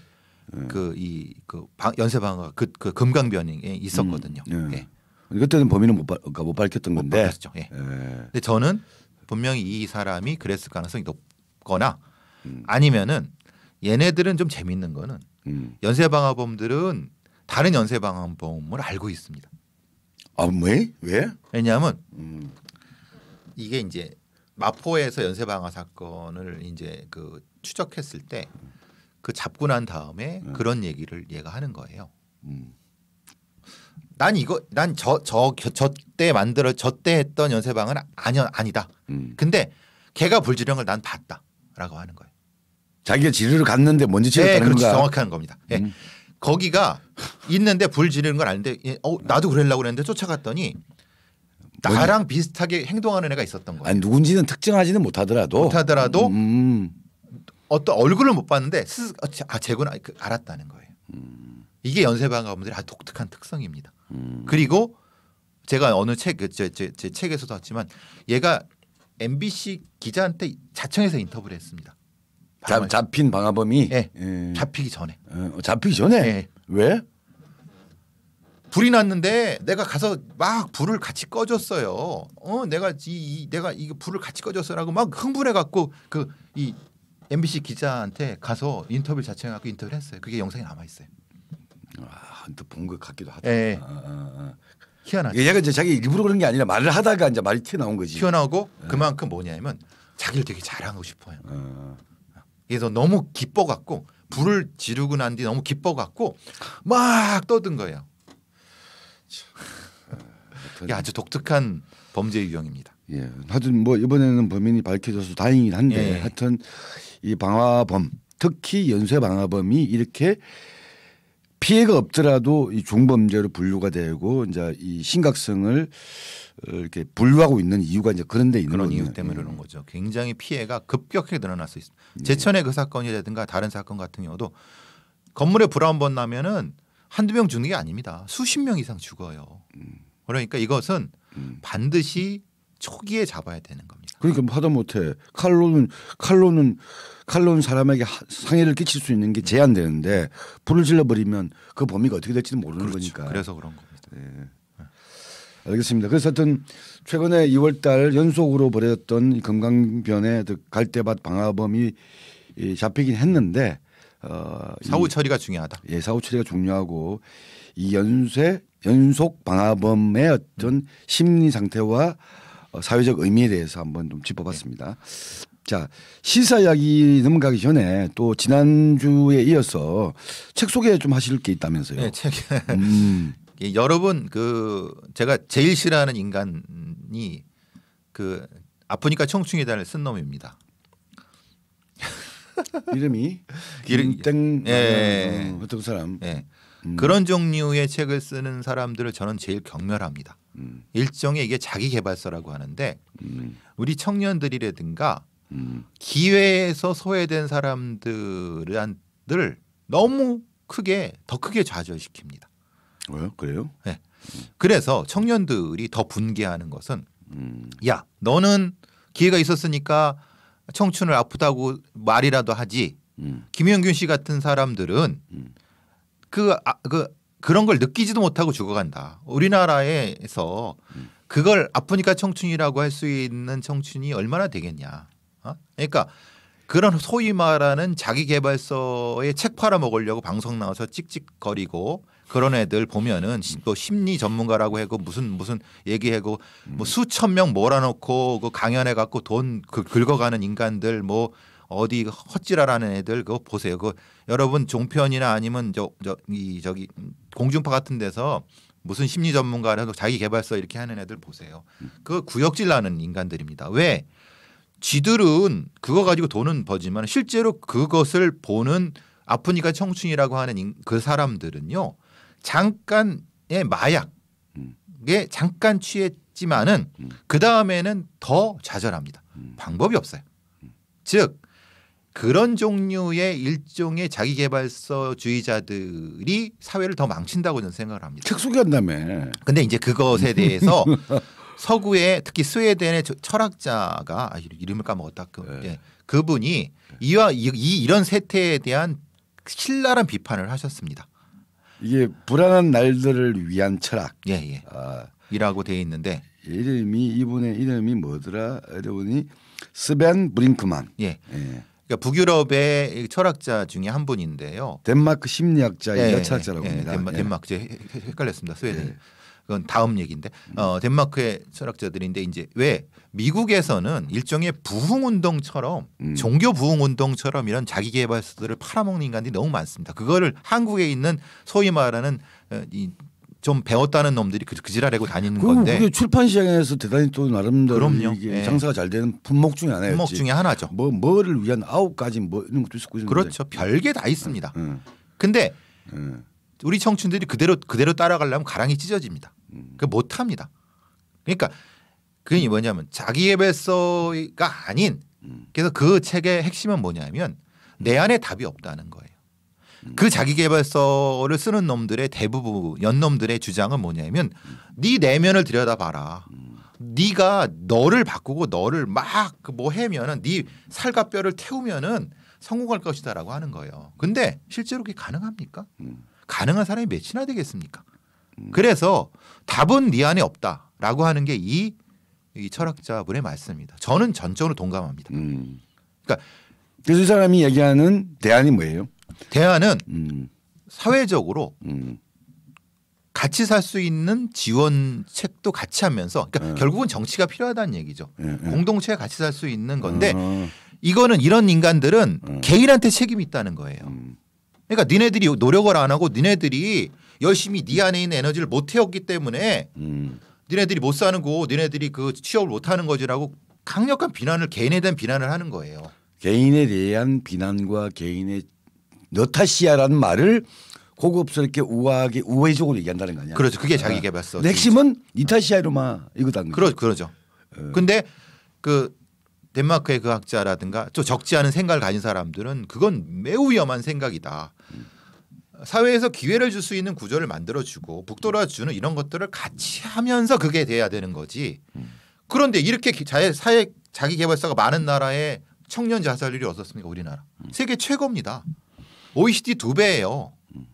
그 이그 예. 그, 그 연쇄 방화 그, 그 금강변에 예, 있었거든요. 음. 예. 예. 그때는 범인은 못, 바, 그러니까 못 밝혔던 못 건데. 못 밝혔죠. 예. 예. 근데 저는 분명히 이 사람이 그랬을 가능성이 높 거나 음. 아니면은 얘네들은 좀 재밌는 거는 음. 연쇄방화범들은 다른 연쇄방화범을 알고 있습니다. 아 왜? 왜? 왜냐하면 음. 이게 이제 마포에서 연쇄방화 사건을 이제 그 추적했을 때 그 잡고 난 다음에 음. 그런 얘기를 얘가 하는 거예요. 음. 난 이거 난저저저때 만들어 저때 했던 연쇄방은 아니 아니다. 근데 걔가 불지령을 난 봤다. 라고 하는 거예요. 자기가 지르러 갔는데 먼저 지렸다는 네, 그렇지. 건가? 정확한 겁니다. 예. 음. 거기가 있는데 불 지르는 걸 아는데 예, 어, 나도 그러려고 그랬는데 쫓아갔더니 나랑 비슷하게 행동하는 애가 있었던 거예요. 아니 누군지는 특정하지는 못하더라도 못하더라도 음. 음. 어떤 얼굴을 못 봤는데 어, 아 제구나 그 알았다는 거예요. 음. 이게 연세방과분들의 아 독특한 특성입니다. 음. 그리고 제가 어느 책, 그, 제, 제, 제 책에서도 봤지만 얘가 MBC 기자한테 자청해서 인터뷰를 했습니다. 방 잡, 힌 방화범이 네. 음. 잡히기 전에 어, 잡히기 전에 네. 왜? 불이 났는데 내가 가서 막 불을 같이 꺼줬어요. 어 내가 이, 이 내가 이 불을 같이 꺼줬어라고 막 흥분해 갖고 그 이 MBC 기자한테 가서 인터뷰 자청해 고 인터뷰를 했어요. 그게 영상에 남아 있어요. 아, 근 본것 같기도 하다. 아, 아, 아. 희한하죠. 얘가 이제 자기 일부러 그런 게 아니라 말을 하다가 이제 말이 튀어나온 거지. 튀어나오고 네. 그만큼 뭐냐면 자기를 되게 잘하고 싶어요. 어. 그래서 너무 기뻐갖고 불을 지르고 난 뒤 너무 기뻐갖고 막 떠든 거예요. 이게 아주 독특한 범죄 유형입니다. 예. 하여튼 뭐 이번에는 범인이 밝혀져서 다행이긴 한데 예. 하여튼 이 방화범 특히 연쇄 방화범이 이렇게 피해가 없더라도 이 종범죄로 분류가 되고 이제 이 심각성을 어, 이렇게 분류하고 있는 이유가 이제 그런 데 있는 그런 이유 때문에 그런 예. 거죠. 굉장히 피해가 급격히 늘어날 수 있습니다. 네. 제천의 그 사건이라든가 다른 사건 같은 경우도 건물에 불 한 번 나면은 한두 명 죽는 게 아닙니다. 수십 명 이상 죽어요. 음. 그러니까 이것은 음. 반드시 초기에 잡아야 되는 겁니다. 그러니까 하다못해 칼로는 칼로는 칼로 운 사람에게 상해를 끼칠 수 있는 게 제한되는데 불을 질러버리면 그 범위가 어떻게 될지는 모르는 그렇죠. 거니까. 그래서 그런 겁니다. 네. 알겠습니다. 그래서 하여튼 최근에 2월달 연속으로 벌였던 금강변의 그 갈대밭 방화범이 잡히긴 했는데 어, 사후 처리가 중요하다. 예, 사후 처리가 중요하고 이 연쇄 연속 방화범의 어떤 심리 상태와 어, 사회적 의미에 대해서 한번 좀 짚어봤습니다. 자, 시사 이야기 넘어가기 전에 또 지난주에 이어서 책 소개 좀 하실 게 있다면서요. 네, 책. 음. 예, 여러분 그 제가 제일 싫어하는 인간이 그 아프니까 청춘이다를 쓴 놈입니다. 이름이 김땡 예, 예, 예. 어떤 사람 예. 음. 그런 종류의 책을 쓰는 사람들을 저는 제일 경멸합니다. 음. 일종의 이게 자기 개발서라고 하는데 음. 우리 청년들이라든가 음. 기회에서 소외된 사람들을 너무 크게 더 크게 좌절시킵니다. 왜요? 그래요? 네. 그래서 청년들이 더 분개하는 것은 음. 야 너는 기회가 있었으니까 청춘을 아프다고 말이라도 하지. 음. 김영균 씨 같은 사람들은 음. 그, 아, 그 그런 걸 느끼지도 못하고 죽어간다. 우리나라에서 음. 그걸 아프니까 청춘이라고 할 수 있는 청춘이 얼마나 되겠냐. 어? 그러니까 그런 소위 말하는 자기 개발서에책 팔아 먹으려고 방송 나와서 찍찍거리고 그런 애들 보면은 뭐 심리 전문가라고 하고 무슨 무슨 얘기하고 뭐 음. 수천 명 몰아놓고 그 강연해 갖고 돈 그 긁어가는 인간들 뭐 어디 헛질하라는 애들 그거 보세요. 그 여러분 종편이나 아니면 저저이 저기 공중파 같은 데서 무슨 심리 전문가라서 자기 개발서 이렇게 하는 애들 보세요. 음. 그 구역질 나는 인간들입니다. 왜? 지들은 그거 가지고 돈은 버지만 실제로 그것을 보는 아프니까 청춘이라고 하는 그 사람들은요 잠깐의 마약에 음. 잠깐 취했지만은 음. 그 다음에는 더 좌절합니다. 음. 방법이 없어요. 즉 그런 종류의 일종의 자기개발서주의자들이 사회를 더 망친다고 저는 생각을 합니다. 책 소개한다며. 근데 이제 그것에 대해서 서구의 특히 스웨덴의 철학자가 아, 이름을 까먹었다. 그, 네. 예. 그분이 네. 이와 이, 이 이런 세태에 대한 신랄한 비판을 하셨습니다. 이게 불안한 날들을 위한 철학. 예, 예. 아, 이라고 돼 있는데 이름이 이분의 이름이 뭐더라? 여러분이 스벤 브링크만. 예. 예. 그러니까 북유럽의 철학자 중에 한 분인데요. 덴마크 심리학자인 예, 철학자라고 예, 예, 합니다. 덴마, 예. 크 헷갈렸습니다. 스웨덴. 그건 다음 얘기인데 어, 음. 덴마크의 철학자들인데 이제 왜 미국에서는 일종의 부흥운동처럼 음. 종교 부흥운동처럼 이런 자기개발서들을 팔아먹는 인간들이 너무 많습니다. 그거를 한국에 있는 소위 말하는 어, 이좀 배웠다는 놈들이 그, 그지랄하고 다니는 건데. 그게 출판 시장에서 대단히 또 나름대로 그럼요. 예. 장사가 잘 되는 품목 중에 하나였지. 품목 중에 하나죠. 뭐 뭐를 위한 아홉 가지 뭐 이런 것도 있고 그렇죠. 별게 다 있습니다. 응. 음. 근데 응. 음. 우리 청춘들이 그대로 그대로 따라가려면 가랑이 찢어집니다. 음. 그 못합니다. 그러니까 그게 뭐냐면 자기예배서가 아닌 음. 그래서 그 책의 핵심은 뭐냐면 내 안에 답이 없다는 거예요. 음. 그 자기개발서를 쓰는 놈들의 대부분 연놈들의 주장은 뭐냐면 네 내면을 들여다봐라. 네가 너를 바꾸고 너를 막뭐 그 해면은 네 살과 뼈를 태우면은 성공할 것이다라고 하는 거예요. 근데 실제로 그게 가능합니까? 가능한 사람이 몇이나 되겠습니까? 그래서 답은 네 안에 없다라고 하는 게 이 이 철학자분의 말씀입니다. 저는 전적으로 동감합니다. 음. 그러니까 그래서 이 사람이 얘기하는 대안이 뭐예요? 대안은 음. 사회적으로 음. 같이 살 수 있는 지원책도 같이 하면서 그러니까 네. 결국은 정치가 필요하다는 얘기죠. 네, 예, 예. 공동체가 같이 살 수 있는 건데 어. 이거는 이런 인간들은 어. 개인한테 책임이 있다는 거예요. 그러니까 니네들이 노력을 안 하고 니네들이 열심히 네 안에 있는 에너지를 못 태웠기 때문에 음. 니네들이 못 사는 거, 니네들이 그 취업을 못 하는 거지라고 강력한 비난을 개인에 대한 비난을 하는 거예요. 개인에 대한 비난과 개인의 너타시아라는 말을 고급스럽게 우아하게 우회적으로 얘기한다는 거 아니야? 그렇죠. 그게 자기 그러니까 개발서. 핵심은 니타시아로마 이거다. 그러, 그러죠. 어. 예. 근데 그 덴마크의 그 학자라든가 또 적지 않은 생각을 가진 사람들은 그건 매우 위험한 생각이다. 사회에서 기회를 줄 수 있는 구조를 만들어주고 북돌아주는 이런 것들을 같이 하면서 그게 돼야 되는 거지. 음. 그런데 이렇게 자 사회 자기 개발사가 많은 나라에 청년 자살률이 어떻습니까 우리나라 음. 세계 최고입니다. OECD 두 배예요. 음.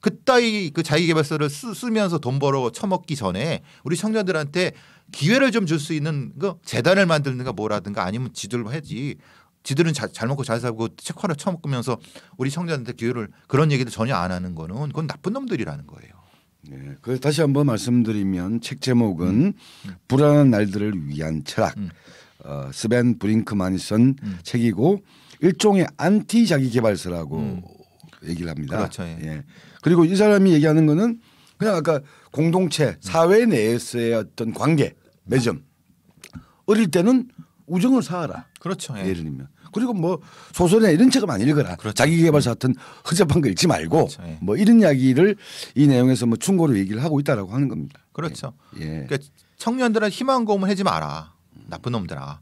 그따위 그 자기 개발사를 쓰, 면서돈 벌어 처먹기 전에 우리 청년들한테 기회를 좀 줄 수 있는 그 재단을 만들든가 뭐라든가 아니면 지도를 해지 지들은 자, 잘 먹고 잘 살고 책화를 처먹으면서 우리 청자한테 기회를 그런 얘기도 전혀 안 하는 거는 그건 나쁜 놈들이라는 거예요. 네, 그 다시 한번 말씀드리면 책 제목은 음. 불안한 날들을 위한 철학 음. 어, 스벤 브링크만이 쓴 음. 책이고 일종의 안티 자기 개발서라고 음. 얘기를 합니다. 그렇죠, 예. 예. 그리고 이 사람이 얘기하는 거는 그냥 아까 공동체 음. 사회 내에서의 어떤 관계 매점 어릴 때는 우정을 사아라. 그렇죠. 예. 를 들면. 그리고 뭐 소설이나 이런 책을 많이 읽어라. 그렇죠. 자기개발서 같은 허접한 거 읽지 말고 그렇죠. 예. 뭐 이런 이야기를 이 내용에서 뭐 충고로 얘기를 하고 있다라고 하는 겁니다. 그렇죠. 예. 예. 그러니까 청년들은 희망 고문을 하지 마라. 나쁜 놈들아.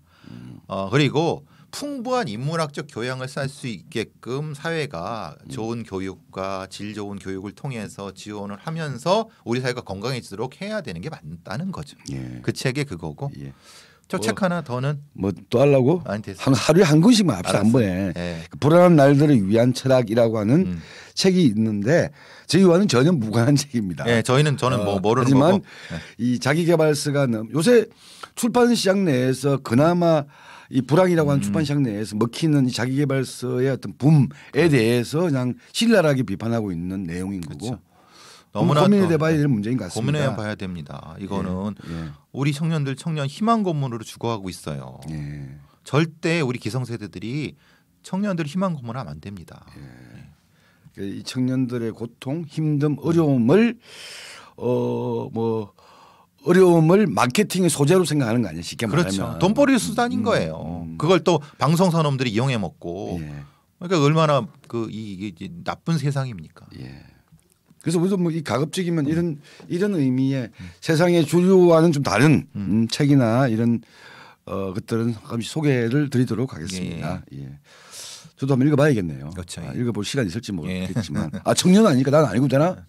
어 그리고 풍부한 인문학적 교양을 쌓을 수 있게끔 사회가 음. 좋은 교육과 질 좋은 교육을 통해서 지원을 하면서 우리 사회가 건강해지도록 해야 되는 게 맞다는 거죠. 예. 그책의 그거고 예. 저책 뭐 하나 더는 뭐 또 하려고? 한 하루에 한 권씩만 합시다 알한 번에. 네. 불안한 날들을 위한 철학이라고 하는 음. 책이 있는데 저희와는 전혀 무관한 책입니다. 네, 저희는 저는 뭐 어, 뭐 모르는 하지만 거고. 네. 이 자기개발서가 요새 출판 시장 내에서 그나마 이 불황이라고 하는 음. 출판 시장 내에서 먹히는 자기개발서의 어떤 붐에 음. 대해서 그냥 신랄하게 비판하고 있는 내용인 거고 그렇죠. 너무나 고민해 봐야 될 문제인 것 같습니다. 고민해 봐야 됩니다. 이거는 예, 예. 우리 청년들 청년 희망 고문으로 주거하고 있어요. 예. 절대 우리 기성세대들이 청년들 희망 고문하면 안 됩니다. 예. 그 이 청년들의 고통, 힘듦, 어려움을 어 뭐 어려움을 마케팅의 소재로 생각하는 거 아니에요? 쉽게 그렇죠. 말하면. 그렇죠. 돈벌이 음, 수단인 음, 거예요. 음. 그걸 또 방송 산업들이 이용해 먹고. 예. 그러니까 얼마나 그이 나쁜 세상입니까? 예. 그래서 우리도 뭐이 가급적이면 이런 이런 의미의 세상의 주류와는 좀 다른 음. 음 책이나 이런 어 것들은 가끔 소개를 드리도록 하겠습니다. 예, 예. 예. 저도 한번 읽어봐야겠네요. 그렇죠. 아, 예. 읽어볼 시간 있을지 예. 모르겠지만 예. 아 청년 아니니까 난 아니고 되나?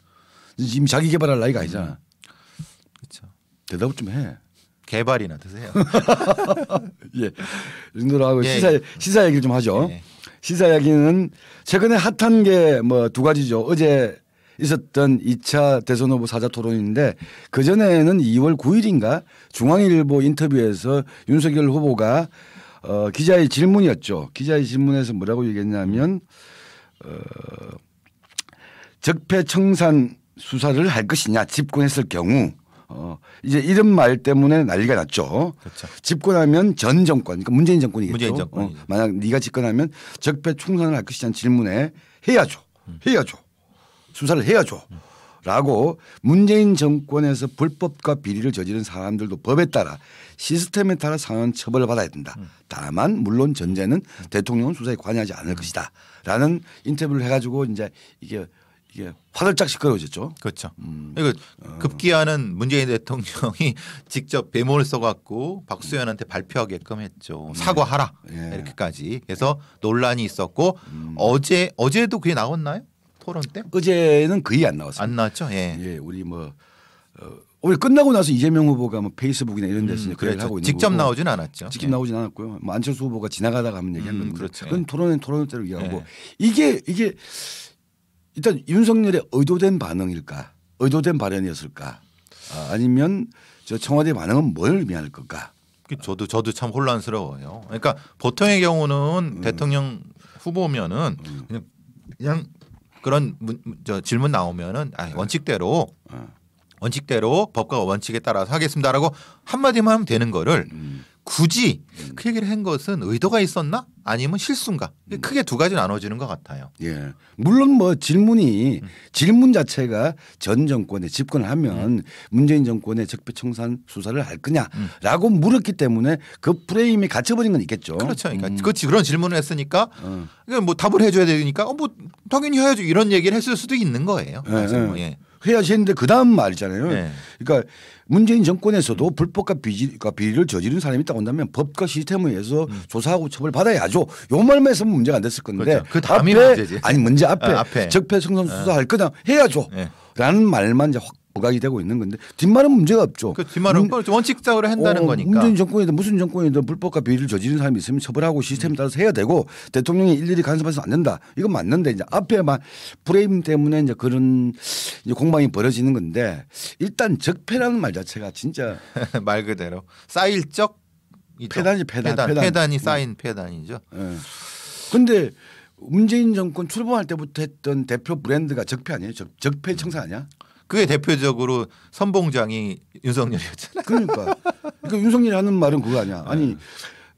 지금 자기 개발할 나이가 아니잖아. 음. 그렇죠. 대답 좀 해. 개발이나 드세요. 예. 이정도 하고 예. 시사 시사 얘기를 좀 하죠. 시사 이야기는 최근에 핫한 게 뭐 두 가지죠. 어제 있었던 2차 대선 후보 사자 토론인데 그 전에는 2월 9일인가 중앙일보 인터뷰에서 윤석열 후보가 어, 기자의 질문이었죠. 기자의 질문에서 뭐라고 얘기했냐면 어, 적폐청산 수사를 할 것이냐 집권했을 경우 어, 이제 이런 말 때문에 난리가 났죠. 그렇죠. 집권하면 전 정권, 그러니까 문재인 정권이겠죠. 문재인 정권. 어, 만약 네가 집권하면 적폐 충산을 할 것이냐는 질문에 해야죠. 음. 해야죠. 수사를 해야죠. 라고 문재인 정권에서 불법과 비리를 저지른 사람들도 법에 따라 시스템에 따라 상한 처벌을 받아야 된다. 다만 물론 전제는 대통령은 수사에 관여하지 않을 것이다. 라는 인터뷰를 해가지고 이제 이게 이게 화들짝 시끄러워졌죠. 그렇죠. 음. 이거 어. 급기야는 문재인 대통령이 직접 메모를 써갖고 박수현한테 발표하게끔 했죠. 음. 사과하라 네. 이렇게까지. 그래서 논란이 있었고 음. 어제 어제도 그게 나왔나요? 토론 때? 어제는 거의 안 나왔어요. 안 나왔죠. 예. 예 우리 뭐 어, 오늘 끝나고 나서 이재명 후보가 뭐 페이스북이나 이런 데서 음, 그렇죠. 하고 그렇죠. 있는 직접 거고. 나오진 않았죠. 직접 예. 나오진 않았고요. 뭐 안철수 후보가 지나가다가 하면 얘기한 음, 그렇죠. 그건 토론은 토론대로 이기하고 뭐 예. 이게 이게 일단 윤석열의 의도된 반응일까? 의도된 발언이었을까? 아, 니면저 청와대 반응은 뭘 의미할 걸까? 그 저도 저도 참 혼란스러워요. 그러니까 보통의 경우는 음. 대통령 후보면은 음. 그냥, 그냥 그런 문, 저 질문 나오면은 아, 원칙대로 네. 원칙대로 법과 원칙에 따라서 하겠습니다라고 한마디만 하면 되는 거를 음. 굳이 음. 그 얘기를 한 것은 의도가 있었나 아니면 실수인가 음. 크게 두 가지 나눠지는 것 같아요. 예, 물론 뭐 질문이 음. 질문 자체가 전 정권에 집권을 하면 음. 문재인 정권의 적폐청산 수사를 할 거냐라고 음. 물었기 때문에 그 프레임이 갇혀버린 건 있겠죠. 그렇죠. 그러니까 음. 그렇지 그런 질문을 했으니까 어. 그러니까 뭐 답을 해줘야 되니까 어, 뭐 당연히 해야죠 이런 얘기를 했을 수도 있는 거예요. 예. 예. 뭐 예. 해야지 했는데 그 다음 말이잖아요. 네. 그러니까 문재인 정권에서도 불법과 비리, 가 그러니까 비리를 저지른 사람이 있다고 한다면 법과 시스템에 의해서 음. 조사하고 처벌 받아야죠. 요 말만 했으면 문제가 안 됐을 건데 그렇죠. 그 다음이 아니 문제 앞에, 아, 앞에. 적폐 성산 수사할 네. 거다 해야죠. 네. 라는 말만 이제 확 부각이 되고 있는 건데 뒷말은 문제가 없죠. 그 뒷말은 문, 그 원칙적으로 한다는 어, 거니까. 문재인 정권이든 무슨 정권이든 불법과 비리를 저지른 사람이 있으면 처벌하고 시스템 음. 따라서 해야 되고 대통령이 일일이 간섭해서 안 된다. 이건 맞는데 이제 앞에만 프레임 때문에 이제 그런 이제 공방이 벌어지는 건데 일단 적폐라는 말 자체가 진짜 말 그대로 쌓일적 폐단이 폐단, 폐단, 폐단. 폐단 네. 쌓인 폐단이죠. 그런데 네. 문재인 정권 출범할 때부터 했던 대표 브랜드가 적폐 아니에요? 적폐 청산 아니야? 그게 대표적으로 선봉장이 윤석열이었잖아요. 그러니까. 그러니까 윤석열이 하는 말은 그거 아니야. 아니 네.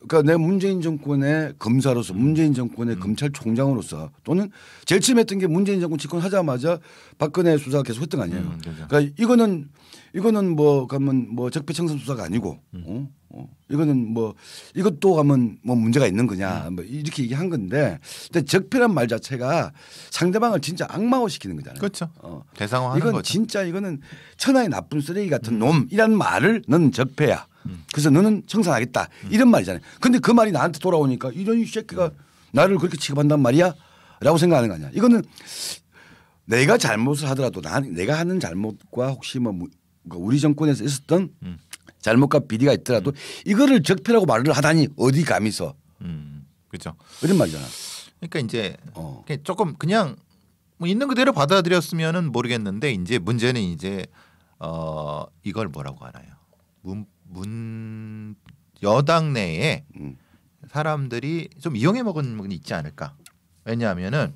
그러니까 내 문재인 정권의 검사로서 문재인 정권의 음. 검찰총장으로서 또는 제일 처음 했던 게 문재인 정권 집권하자마자 박근혜 수사 계속 했던 거 아니에요. 음, 그러니까 이거는 이거는 뭐 가면 뭐 적폐청산 수사가 아니고 음. 어? 어? 이거는 뭐 이것도 하면 뭐 문제가 있는 거냐 네. 뭐 이렇게 얘기한 건데 근데 적폐란 말 자체가 상대방을 진짜 악마화 시키는 거잖아요. 그렇죠. 어. 대상화 이건 거죠. 진짜 이거는 천하의 나쁜 쓰레기 같은 음. 놈이란 말을 넌 적폐야. 음. 그래서 너는 청산하겠다 음. 이런 말이잖아요. 근데 그 말이 나한테 돌아오니까 이런 새끼가 음. 나를 그렇게 취급한단 말이야 라고 생각하는 거 아니야. 이거는 내가 잘못을 하더라도 난 내가 하는 잘못과 혹시 뭐 그 우리 정권에서 있었던 음. 잘못과 비리가 있더라도 이거를 적폐라고 말을 하다니 어디 감이서. 음, 그렇죠. 그런 말이잖아. 그러니까 이제 어. 조금 그냥 뭐 있는 그대로 받아들였으면은 모르겠는데 이제 문제는 이제 어 이걸 뭐라고 하나요? 문, 문 여당 내에 음. 사람들이 좀 이용해 먹은 분이 있지 않을까? 왜냐하면은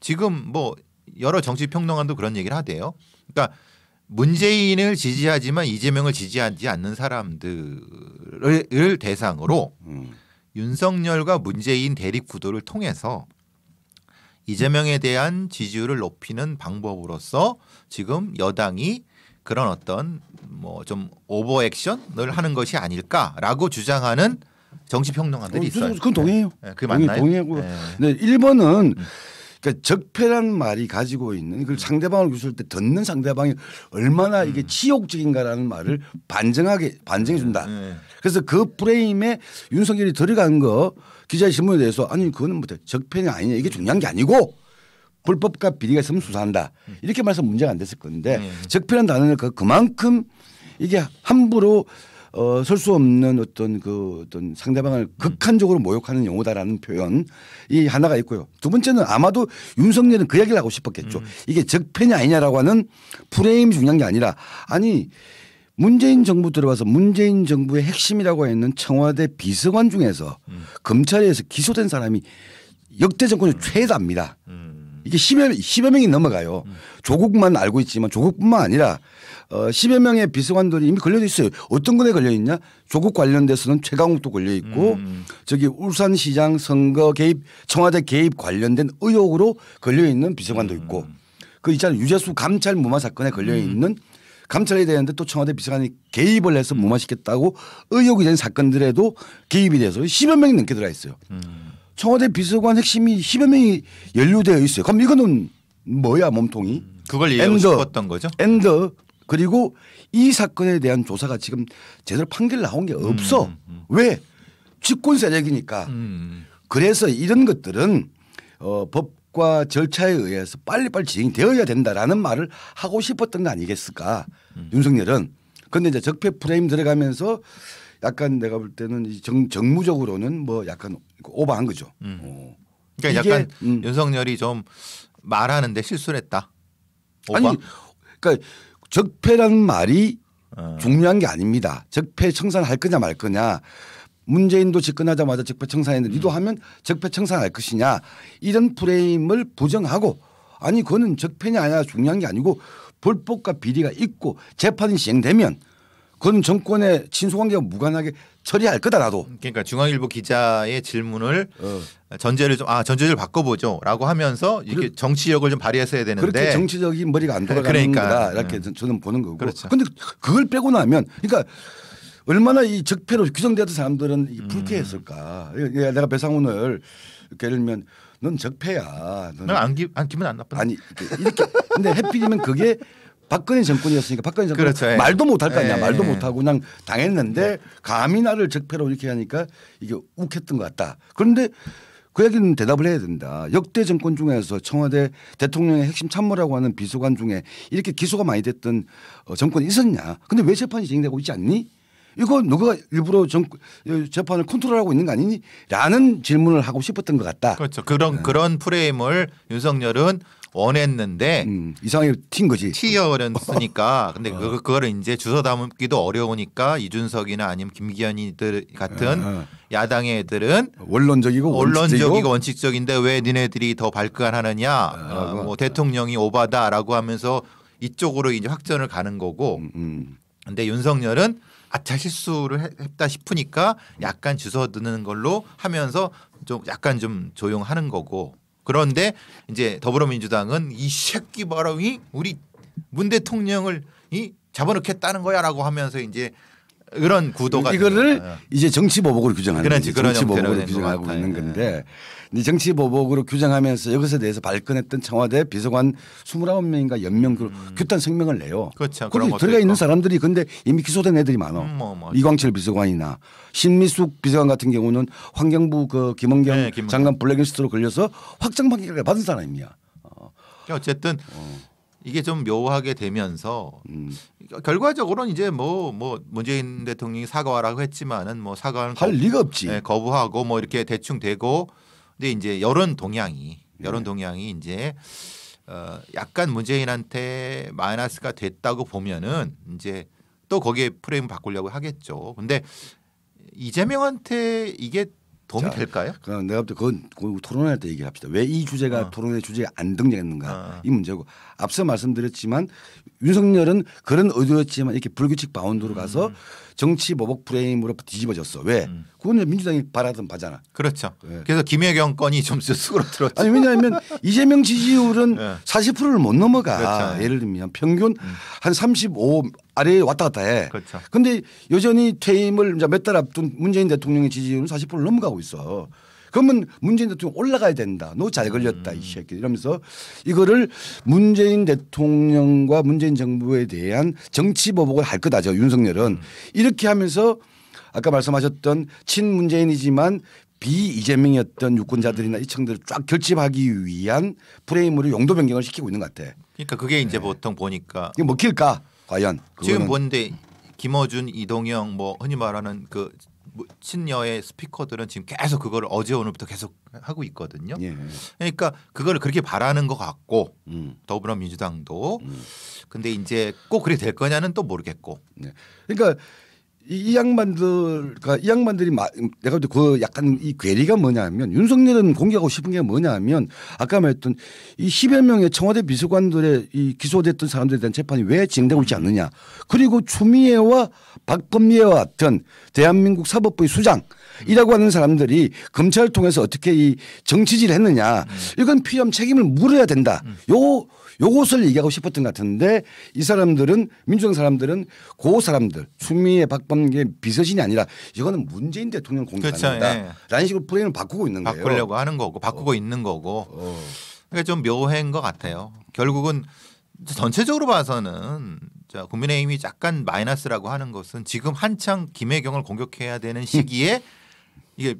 지금 뭐 여러 정치 평론가도 그런 얘기를 하대요. 그러니까 문재인을 지지하지만 이재명을 지지하지 않는 사람들을 대상으로 음. 윤석열과 문재인 대립 구도를 통해서 이재명에 대한 지지율을 높이는 방법으로서 지금 여당이 그런 어떤 뭐 좀 오버 액션을 하는 것이 아닐까라고 주장하는 정치 평론가들이 어, 있어요. 그건 동의해요. 네, 그 맞나요? 동의하고. 네. 네, 1번은 음. 그러니까 적폐란 말이 가지고 있는 그 상대방을 웃을 때 듣는 상대방이 얼마나 이게 음. 치욕적인가라는 말을 반증하게 반증해 준다. 네, 네. 그래서 그 프레임에 윤석열이 들어간 거 기자의 신문에 대해서 아니 그거는 뭐적폐냐 아니냐 이게 중요한 게 아니고 불법과 비리가 있으면 수사한다 이렇게 말해서 문제가 안 됐을 건데 네. 적폐란 단어를 그 그만큼 이게 함부로 어, 설 수 없는 어떤 그 어떤 상대방을 극한적으로 모욕하는 용어다라는 표현이 하나가 있고요. 두 번째는 아마도 윤석열은 그 얘기를 하고 싶었겠죠. 음. 이게 적폐냐 아니냐라고 하는 프레임이 중요한 게 아니라 아니 문재인 정부 들어와서 문재인 정부의 핵심이라고 했는 청와대 비서관 중에서 음. 검찰에서 기소된 사람이 역대 정권의 음. 최다입니다. 음. 이게 십 10여, 10여 명이 넘어가요. 음. 조국만 알고 있지만 조국뿐만 아니라 어 10여 명의 비서관들이 이미 걸려져 있어요. 어떤 건에 걸려 있냐? 조국 관련돼서는 최강욱도 걸려 있고 음. 저기 울산시장 선거 개입 청와대 개입 관련된 의혹으로 걸려 있는 비서관도 음. 있고 그 있잖아요 유재수 감찰 무마 사건에 걸려 음. 있는 음. 감찰이 되는데 또 청와대 비서관이 개입을 해서 무마시켰다고 의혹이 된 사건들에도 개입이 돼서 10여 명이 넘게 들어가 있어요. 음. 청와대 비서관 핵심이 10여 명이 연루되어 있어요. 그럼 이거는 뭐야 몸통이? 그걸 얘기하 싶었던 거죠? 엔더 그리고 이 사건에 대한 조사가 지금 제대로 판결 나온 게 없어. 음, 음. 음. 왜? 집권 세력이니까. 음, 음. 그래서 이런 것들은 어, 법과 절차에 의해서 빨리빨리 진행되어야 된다라는 말을 하고 싶었던 거 아니겠을까 음. 윤석열은. 근데 이제 적폐 프레임 들어가면서 약간 내가 볼 때는 이 정, 정무적으로는 뭐 약간 오버한 거죠. 어. 그러니까 약간 윤석열이 좀 말하는데 실수를 했다. 오바? 아니 그러니까 적폐라는 말이 어. 중요한 게 아닙니다. 적폐 청산할 거냐 말 거냐. 문재인도 집권하자마자 적폐 청산했는데 니도 음. 하면 적폐 청산할 것이냐 이런 프레임을 부정하고 아니 그거는 적폐냐 아니냐 중요한 게 아니고 불법과 비리가 있고 재판이 시행되면 그건 정권의 친소관계가 무관하게 처리할 거다 나도. 그러니까 중앙일보 기자의 질문을 어. 전제를 좀아 전제를 바꿔보죠라고 하면서 이렇게 정치력을 좀 발휘했어야 되는데 그렇게 정치적인 머리가 안 돌아가는 그러니까. 거다 이렇게 음. 저는 보는 거고. 그렇죠. 그걸 빼고 나면 그러니까 얼마나 이 적폐로 규정되던 사람들은 음. 불쾌했을까. 음. 내가 배상훈을 예를 들면 넌 적폐야. 넌 안, 기, 안안 나빠. 아니 이렇게 근데 해피이면 그게 박근혜 정권이었으니까 박근혜 정권 그렇죠. 예. 말도 못할 거 아니야. 예. 말도 못하고 그냥 당했는데 네. 감히 나를 적폐로 이렇게 하니까 이게 욱했던 것 같다. 그런데 그 얘기는 대답을 해야 된다. 역대 정권 중에서 청와대 대통령의 핵심 참모라고 하는 비서관 중에 이렇게 기소가 많이 됐던 어, 정권이 있었냐. 근데 왜 재판이 진행되고 있지 않니? 이거 누가 일부러 정, 어, 재판을 컨트롤하고 있는 거 아니니? 라는 질문을 하고 싶었던 것 같다. 그렇죠. 그런 네. 그런 프레임을 윤석열은 원했는데 음, 이상하튄 거지. 튀어버렸으니까 근데 그, 어. 그, 그거 이제 주워 담기도 어려우니까 이준석이나 아니면 김기현이들 같은 어. 어. 야당의 애들은 원론적이고 원론적이고 원칙적이고? 원칙적인데 왜 니네들이 더 발끈하느냐 어, 어 뭐 대통령이 오바다라고 하면서 이쪽으로 이제 확전을 가는 거고 음, 음. 근데 윤석열은 아차 실수를 했다 싶으니까 약간 주워 드는 걸로 하면서 좀 약간 좀 조용하는 거고 그런데 이제 더불어민주당은 이 새끼 바람이 우리 문 대통령을 이 잡아놓겠다는 거야라고 하면서 이제 이런 구도가 이거를 예. 이제 정치 보복으로 규정하는 거런지 정치 보복으로 규정하고 있는 건데 예. 네 정치 보복으로 규정하면서 이것에 대해서 발끈했던 청와대 비서관 29명인가 연명 그 음. 규탄 성명을 내요. 그렇죠. 거기 들어가 있는 사람들이 근데 이미 기소된 애들이 많아. 음, 뭐, 뭐. 이광철 비서관이나 신미숙 비서관 같은 경우는 환경부 그 김원경, 네, 김원경. 장관 블랙리스트로 걸려서 확정 판결을 받은 사람이야. 어. 그러니까 어쨌든 어. 이게 좀 묘하게 되면서 음. 그러니까 결과적으로는 이제 뭐뭐 뭐 문재인 대통령이 사과하라고 했지만은 뭐사과할 리가 없지. 네, 거부하고 뭐 이렇게 대충 되고 근데 이제 여론 동향이 네. 여론 동향이 이제 어 약간 문재인한테 마이너스가 됐다고 보면은 이제 또 거기에 프레임 바꾸려고 하겠죠. 근데 이재명한테 이게 도움이 자, 될까요? 그럼 내가 볼때 그건, 그 토론할 때 얘기합시다. 왜 이 주제가 어. 토론의 주제에안 등장했는가 어. 이 문제고 앞서 말씀드렸지만 윤석열은 그런 의도였지만 이렇게 불규칙 바운드로 가서 음. 정치 보복 프레임으로 뒤집어졌어. 왜? 음. 그건 민주당이 바라던 바잖아. 그렇죠. 네. 그래서 김혜경 건이 좀 수그러들었죠. 아니 왜냐하면 이재명 지지율은 네. 예. 40%를 못 넘어가. 그렇죠. 예. 예를 들면 평균 음. 한35 아래에 왔다 갔다 해. 그렇죠. 그데 여전히 퇴임을 몇 달 앞둔 문재인 대통령의 지지율은 40%를 넘어가고 있어. 그러면 문재인 대통령 올라가야 된다. 너 잘 걸렸다 음. 이 새끼 이러면서 이거를 문재인 대통령과 문재인 정부에 대한 정치 보복을 할 거다. 저 윤석열은 음. 이렇게 하면서 아까 말씀하셨던 친문재인이지만 비이재명이었던 유권자들이나 이층들을 쫙 결집하기 위한 프레임으로 용도 변경을 시키고 있는 것 같아. 그러니까 그게 이제 네. 보통 보니까 이게 먹힐까 과연 지금 본데 김어준, 이동영 뭐 흔히 말하는 그 친녀의 스피커들은 지금 계속 그거를 어제 오늘부터 계속 하고 있거든요. 예. 그러니까 그거를 그렇게 바라는 것 같고 음. 더불어민주당도 음. 근데 이제 꼭 그렇게 될 거냐는 또 모르겠고. 네. 그러니까 이, 양반들, 그까이 양반들이 마, 내가 그 약간 이 괴리가 뭐냐면 윤석열은 공격하고 싶은 게 뭐냐면 아까 말했던 이 10여 명의 청와대 비서관들의 이 기소됐던 사람들에 대한 재판이 왜 진행되고 있지 않느냐. 그리고 추미애와 박범례와 같은 대한민국 사법부의 수장이라고 하는 사람들이 검찰을 통해서 어떻게 이 정치질 했느냐. 이건 피요 책임을 물어야 된다. 음. 요 요것을 얘기하고 싶었던 것 같은데 이 사람들은 민주당 사람들은 고 사람들 추미애 박범계 비서진이 아니라 이거는 문재인 대통령 공격한다라는 그렇죠. 예. 식으로 프레임을 바꾸고 있는 거예요. 바꾸려고 하는 거고 바꾸고 어. 있는 거고 어. 그러니까 좀 묘해인 것 같아요. 결국은 전체적으로 봐서는 자 국민의힘이 약간 마이너스라고 하는 것은 지금 한창 김혜경을 공격해야 되는 시기에 이게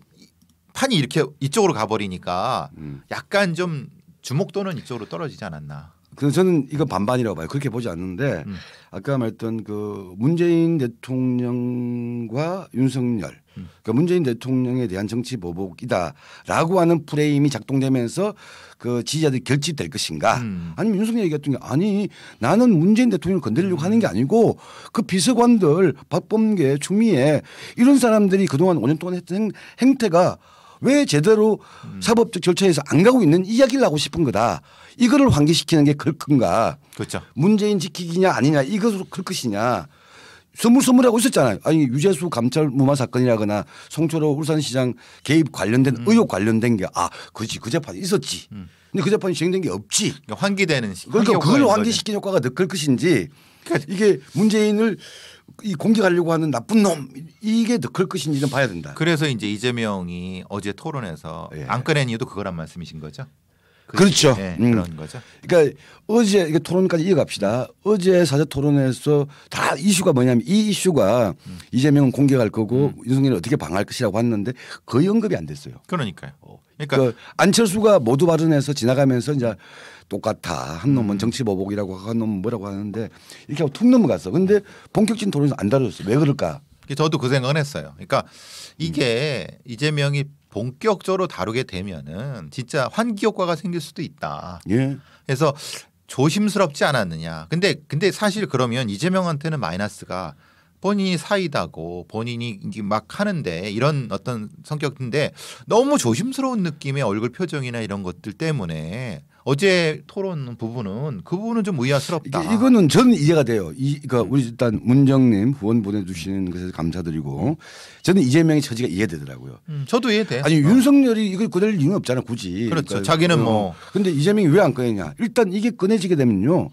판이 이렇게 이쪽으로 가버리니까 음. 약간 좀 주목도는 이쪽으로 떨어지지 않았나. 그 저는 이거 반반이라고 봐요. 그렇게 보지 않는데 음. 아까 말했던 그 문재인 대통령과 윤석열 음. 그러니까 문재인 대통령에 대한 정치 보복이다라고 하는 프레임이 작동되면서 그 지지자들이 결집될 것인가 음. 아니면 윤석열 얘기했던 게 아니 나는 문재인 대통령을 건드리려고 음. 하는 게 아니고 그 비서관들 박범계 추미애 이런 사람들이 그동안 5년 동안 했던 행, 행태가 왜 제대로 사법적 절차에서 안 가고 있는 이야기를 하고 싶은 거다. 이거를 환기시키는 게 클큰가. 그렇죠. 문재인 지키기냐 아니냐 이것으로 클 것이냐. 스물스물하고 있었잖아요. 아니 유재수 감찰 무마 사건이라거나 송철호 울산시장 개입 관련된 음. 의혹 관련된 게 아 그지 그 재판 있었지. 음. 근데 그 재판이 진행된 게 없지. 그러니까 환기되는 그러니까 그걸 환기시킨 효과가 더 클 것인지 그니까 이게 문재인을 이 공격하려고 하는 나쁜 놈 이게 더클 것인지는 봐야 된다. 그래서 이제 이재명이 어제 토론에서 예. 안 꺼낸 이유도 그거란 말씀이신 거죠? 그 그렇죠. 네, 음. 그런 거죠. 그러니까 어제 이게 토론까지 이어갑시다. 어제 사자 토론에서 다 이슈가 뭐냐면 이 이슈가 음. 이재명은 공격할 거고 음. 윤석열은 어떻게 방할 것이라고 했는데 거의 언급이 안 됐어요. 그러니까요. 어. 그러니까 그 안철수가 모두 발언해서 지나가면서 이제 똑같아. 한 놈은 음. 정치보복이라고 한 놈은 뭐라고 하는데 이렇게 하고 툭 넘어갔어. 근데 본격적인 토론에서 안 다뤄졌어. 왜 그럴까? 저도 그 생각은 했어요. 그러니까 이게 음. 이재명이 본격적으로 다루게 되면은 진짜 환기 효과가 생길 수도 있다. 예. 그래서 조심스럽지 않았느냐. 근데 근데 사실 그러면 이재명한테는 마이너스가 본인이 사이다고 본인이 막 하는데 이런 어떤 성격인데 너무 조심스러운 느낌의 얼굴 표정이나 이런 것들 때문에 어제 토론 부분은 그 부분은 좀 의아스럽다. 이거는 저는 이해가 돼요. 이, 그러니까 우리 일단 문정님 후원 보내주시는 것에 감사드리고 저는 이재명의 처지가 이해되더라고요. 음, 저도 이해돼. 아니 어. 윤석열이 이걸 꺼낼 이유는 없잖아 굳이. 그렇죠. 그러니까 자기는 뭐. 뭐. 근데 이재명이 왜 안 꺼내냐. 일단 이게 꺼내지게 되면요.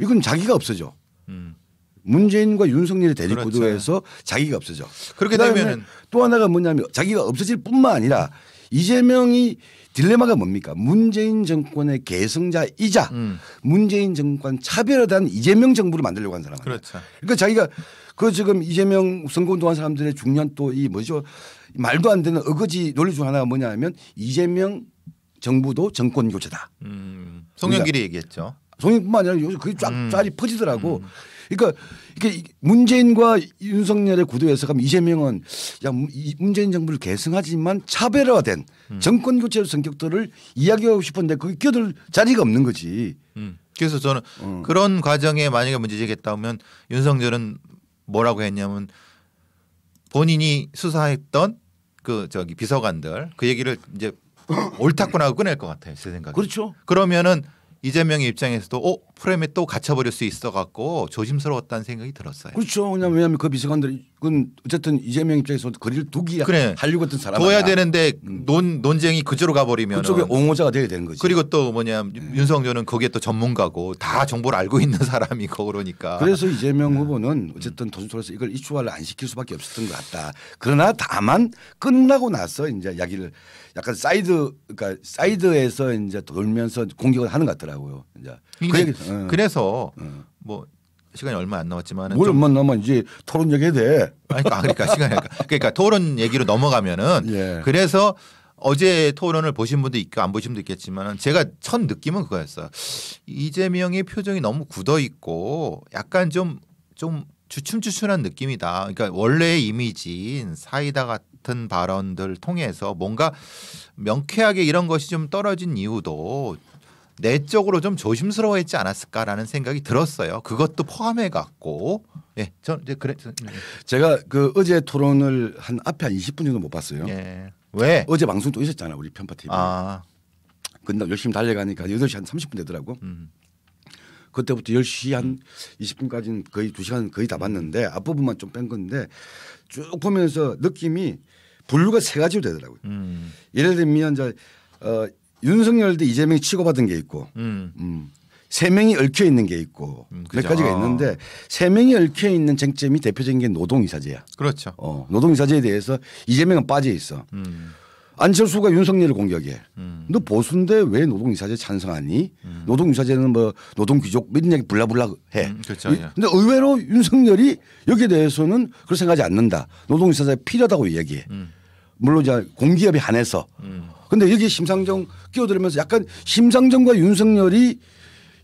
이건 자기가 없어져. 음. 문재인과 윤석열의 대립 그렇죠. 구도에서 자기가 없어져. 그렇게 되면 또 하나가 뭐냐면 자기가 없어질 뿐만 아니라 이재명이 딜레마가 뭡니까? 문재인 정권의 계승자이자 음. 문재인 정권 차별에 대한 이재명 정부를 만들려고 한 사람. 그렇죠. 그러니까 자기가 그 지금 이재명 선거운동한 사람들의 중요또이 뭐죠 말도 안 되는 어거지 논리 중 하나가 뭐냐하면 이재명 정부도 정권 교체다. 음. 송영길이 얘기했죠. 송영길뿐만 아니라 요즘 그게 쫙 음. 쫙이 퍼지더라고. 음. 그러니까 그러니까 이게 문재인과 윤석열의 구도에서 가면 이재명은 야 문재인 정부를 계승하지만 차별화된 음. 정권 교체 성격들을 이야기하고 싶은데 그게 끼어들 자리가 없는 거지. 음. 그래서 저는 음. 그런 과정에 만약에 문제 제기했다면 윤석열은 뭐라고 했냐면 본인이 수사했던 그 저기 비서관들 그 얘기를 이제 옳다고나 하고 꺼낼 것 같아요. 제 생각에. 그렇죠. 그러면은 이재명의 입장에서도 어 프레임에 또 갇혀버릴 수 있어갖고 조심스러웠다는 생각이 들었어요. 그렇죠. 왜냐하면 네. 그 비서관들이 그건 어쨌든 이재명 입장에서 거리를 두기 그래. 한류 같은 사람 둬야 아니야. 되는데 음. 논 논쟁이 그저로 가버리면 그쪽에 옹호자가 돼야 되는 거지. 그리고 또 뭐냐 음. 윤석열은 거기에 또 전문가고 다 정보를 알고 있는 사람이고 그러니까. 그래서 이재명 네. 음. 후보는 어쨌든 도심철에서 이걸 이슈화를 안 시킬 수밖에 없었던 것 같다. 그러나 다만 끝나고 나서 이제 이야기를 약간 사이드 그러니까 사이드에서 이제 돌면서 공격을 하는 것 같더라고요. 이제 그러니까, 어. 그래, 서뭐 어. 시간이 얼마 안 남았지만 뭘 얼마 남아 이제 토론 얘기 돼. 아니 그러니까, 아, 그러니까 시간이 그러니까 토론 얘기로 넘어가면은 예. 그래서 어제 토론을 보신 분도 있고 안 보신 분도 있겠지만 제가 첫 느낌은 그거였어요. 이재명의 표정이 너무 굳어 있고 약간 좀좀 좀 주춤주춤한 느낌이다. 그러니까 원래의 이미지인 사이다 같은 발언들 통해서 뭔가 명쾌하게 이런 것이 좀 떨어진 이유도 내적으로 좀 조심스러워했지 않았을까라는 생각이 들었어요. 그것도 포함해 갖고 예, 전 이제 그래 음. 제가 그 어제 토론을 한 앞에 한 20분 정도 못 봤어요. 예. 왜? 어제 방송 또 있었잖아 우리 편파 TV. 아. 근데 열심히 달려가니까 8시 한 30분 되더라고. 음. 그때부터 10시 한 20분까지는 거의 2시간 거의 다 봤는데 앞부분만 좀 뺀 건데 쭉 보면서 느낌이 분류가 세 가지로 되더라고요. 음. 예를 들면 이제 어 윤석열 도 이재명이 취급받은게 있고 음. 음. 세 명이 얽혀 있는 게 있고 음, 몇 가지가 아. 있는데 세 명이 얽혀 있는 쟁점이 대표적인 게 노동이사제야. 그렇죠. 어, 노동이사제에 대해서 이재명은 빠져 있어. 음. 안철수가 윤석열을 공격해. 음. 너 보수인데 왜 노동이사제 찬성하니? 음. 노동이사제는 뭐 노동귀족 뭐 이런 얘기 불라불라 해. 음, 그렇죠. 예. 근데 의외로 윤석열이 여기에 대해서는 그렇게 생각하지 않는다. 노동이사제 필요하다고 얘기해. 음. 물론 이제 공기업에 한해서 음. 근데 여기 심상정 끼어들면서 약간 심상정과 윤석열이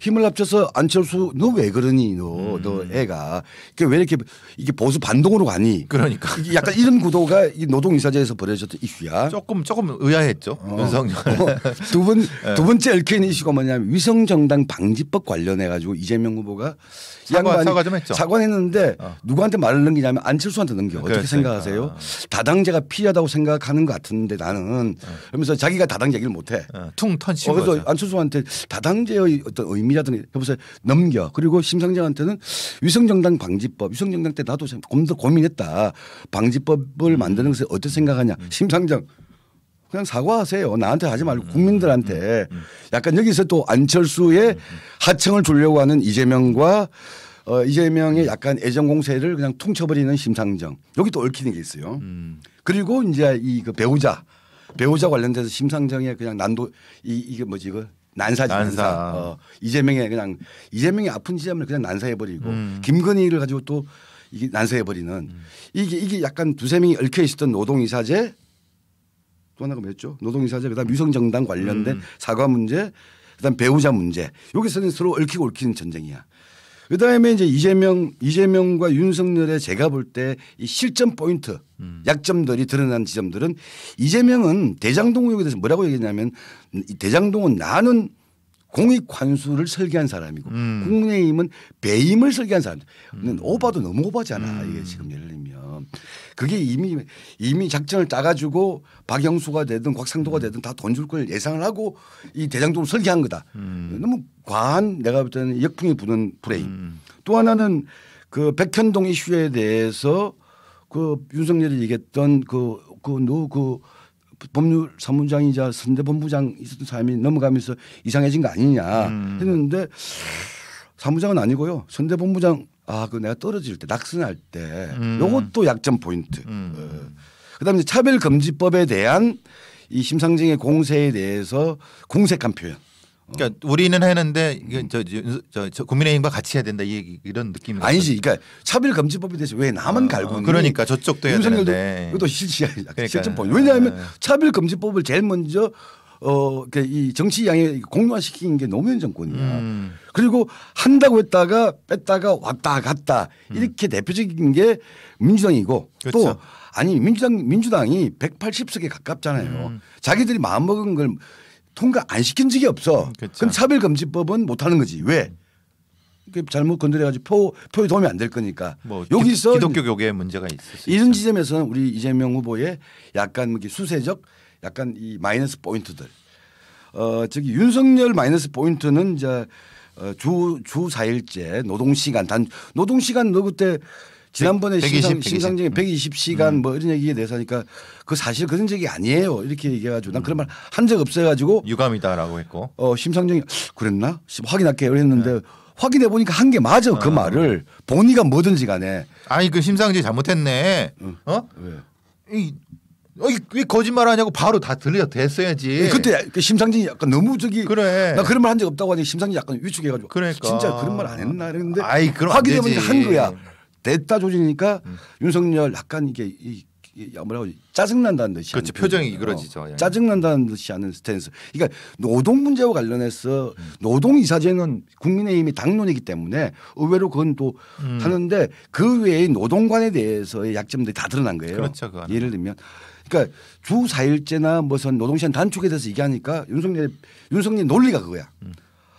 힘을 합쳐서 안철수 너 왜 그러니 너너 음. 너 애가 그왜 그러니까 이렇게 이게 보수 반동으로 가니 그러니까 약간 이런 구도가 이 노동 이사제에서 벌어졌던 이슈야 조금 조금 의아했죠 어. 윤석열 두번두 어. 예. 번째 얽혀있 이슈가 뭐냐면 위성 정당 방지법 관련해 가지고 이재명 후보가 사과 사과 좀 했죠 사과했는데 어. 누구한테 말을 넘기냐면 안철수한테 넘겨 어떻게 그렇지. 생각하세요 어. 다당제가 필요하다고 생각하는 것 같은데 나는 어. 그러면서 자기가 다당 제기를못 해. 퉁 턴. 어, 그래서 거죠. 안철수한테 다당제의 어떤 의미 미자등 여보세요 넘겨 그리고 심상정한테는 위성정당 방지법 위성정당 때 나도 좀더 고민했다 방지법을 만드는 것을 어떻게 생각하냐 음. 심상정 그냥 사과하세요. 나한테 하지 말고 음, 음, 국민들한테 약간 여기서 또 안철수의 하청을 주려고 하는 이재명과 어, 이재명의 약간 애정 공세를 그냥 퉁쳐버리는 심상정 여기 또 얽히는 게 있어요. 그리고 이제 이그 배우자 배우자 관련돼서 심상정의 그냥 난도 이 이게 뭐지 이거 난사지 난사. 난사. 어, 이재명의 그냥 이재명이 아픈 지점을 그냥 난사해버리고 음. 김건희를 가지고 또 이게 난사해버리는 음. 이게 이게 약간 두세 명이 얽혀 있었던 노동이사제 또 하나가 뭐였죠? 노동이사제 그다음 유성정당 관련된 음. 사과 문제 그다음 배우자 문제 여기서는 서로 얽히고 얽히는 전쟁이야. 그다음에 이제 이재명 이재명과 윤석열의 제가 볼 때 이 실점 포인트 음. 약점들이 드러난 지점들은 이재명은 대장동에 대해서 뭐라고 얘기했냐면 대장동은 나는 공익 관수를 설계한 사람이고 음. 국민의힘은 배임을 설계한 사람이다. 음. 오바도 너무 오바잖아. 이게 음. 지금 예를 들면 그게 이미 이미 작전을 짜가지고 박영수가 되든 곽상도가 음. 되든 다 던질 걸 예상을 하고 이 대장동을 설계한 거다. 음. 너무 과한 내가 볼 때는 역풍이 부는 브레인 음. 또 하나는 그 백현동 이슈에 대해서 그 윤석열이 얘기했던 그 그 누그 그, 그, 그 법률 사무장이자 선대 본부장 있었던 사람이 넘어가면서 이상해진 거 아니냐 음. 했는데 사무장은 아니고요. 선대 본부장 아, 그 내가 떨어질 때 낙선할 때 음. 요것도 약점 포인트. 음. 어. 그다음에 차별금지법에 대한 이 심상정의 공세에 대해서 공색한 표현. 그러니까 어. 우리는 했는데 이건 저, 저, 저, 국민의힘과 같이 해야 된다 이 이런 느낌이 아니지. 그러니까 차별금지법에 대해서 왜 남은 어, 갈고 그러니까 저쪽도 해야 되는데. 이것도 실시 그러니까. 실점 포인트. 왜냐하면 아. 차별금지법을 제일 먼저 어, 그러니까 이 정치 양해 공론화시킨 게 노무현 정권이야. 음. 그리고 한다고 했다가 뺐다가 왔다 갔다 음. 이렇게 음. 대표적인 게 민주당이고 그렇또 아니 민주당 민주당이 180석에 가깝잖아요. 음. 자기들이 마음 먹은 걸 통과 안 시킨 적이 없어. 음, 그렇 그럼 차별금지법은 못 하는 거지. 왜? 음. 잘못 건드려가지고 표, 표에 도움이 안 될 거니까. 뭐 여기서 기독교 교계에 문제가 있어. 이런 지점에서는 우리 이재명 후보의 약간 뭐 수세적 약간 이 마이너스 포인트들. 어, 저기 윤석열 마이너스 포인트는 이제 어, 주, 주 4일째 노동시간 단 노동시간 너 그때 지난번에 신상, 정에 120시간 음. 음. 뭐 이런 얘기에 대해서 하니까 그 사실 그런 적이 아니에요. 이렇게 얘기해가지고 난 그런 말 한 적 없어가지고 유감이다라고 했고 어, 심상정이 그랬나 확인할게요. 그랬는데 네. 확인해 보니까 한 게 맞아 어. 그 아, 말을 본의가 뭐든지 간에 아니 그 심상정이 잘못했네. 응. 어? 왜? 이 어, 왜 거짓말 하냐고 바로 다 들려 됐어야지. 예, 그때 그 심상진이 약간 너무 저기 그래. 나 그런 말 한 적 없다고 하니 심상진이 약간 위축해가지고 그러니까. 진짜 그런 말 안 했나 그랬는데 아이, 그럼 하기 때문에 한 거야. 음. 됐다 조진이니까 음. 윤석열 약간 이게 이, 이 뭐라고 짜증난다는 듯이 그렇죠 표정이 그러지죠 어. 예. 짜증난다는 듯이 하는 스탠스 그러니까 노동 문제와 관련해서 노동 이사제는 국민의힘이 당론이기 때문에 의외로 그건 또 음. 하는데 그 외에 노동관에 대해서의 약점들이 다 드러난 거예요 그렇죠, 예를 들면 그러니까 주 4일제나 무슨 노동시간 단축에 대해서 얘기하니까 윤석열 윤석열 논리가 그거야.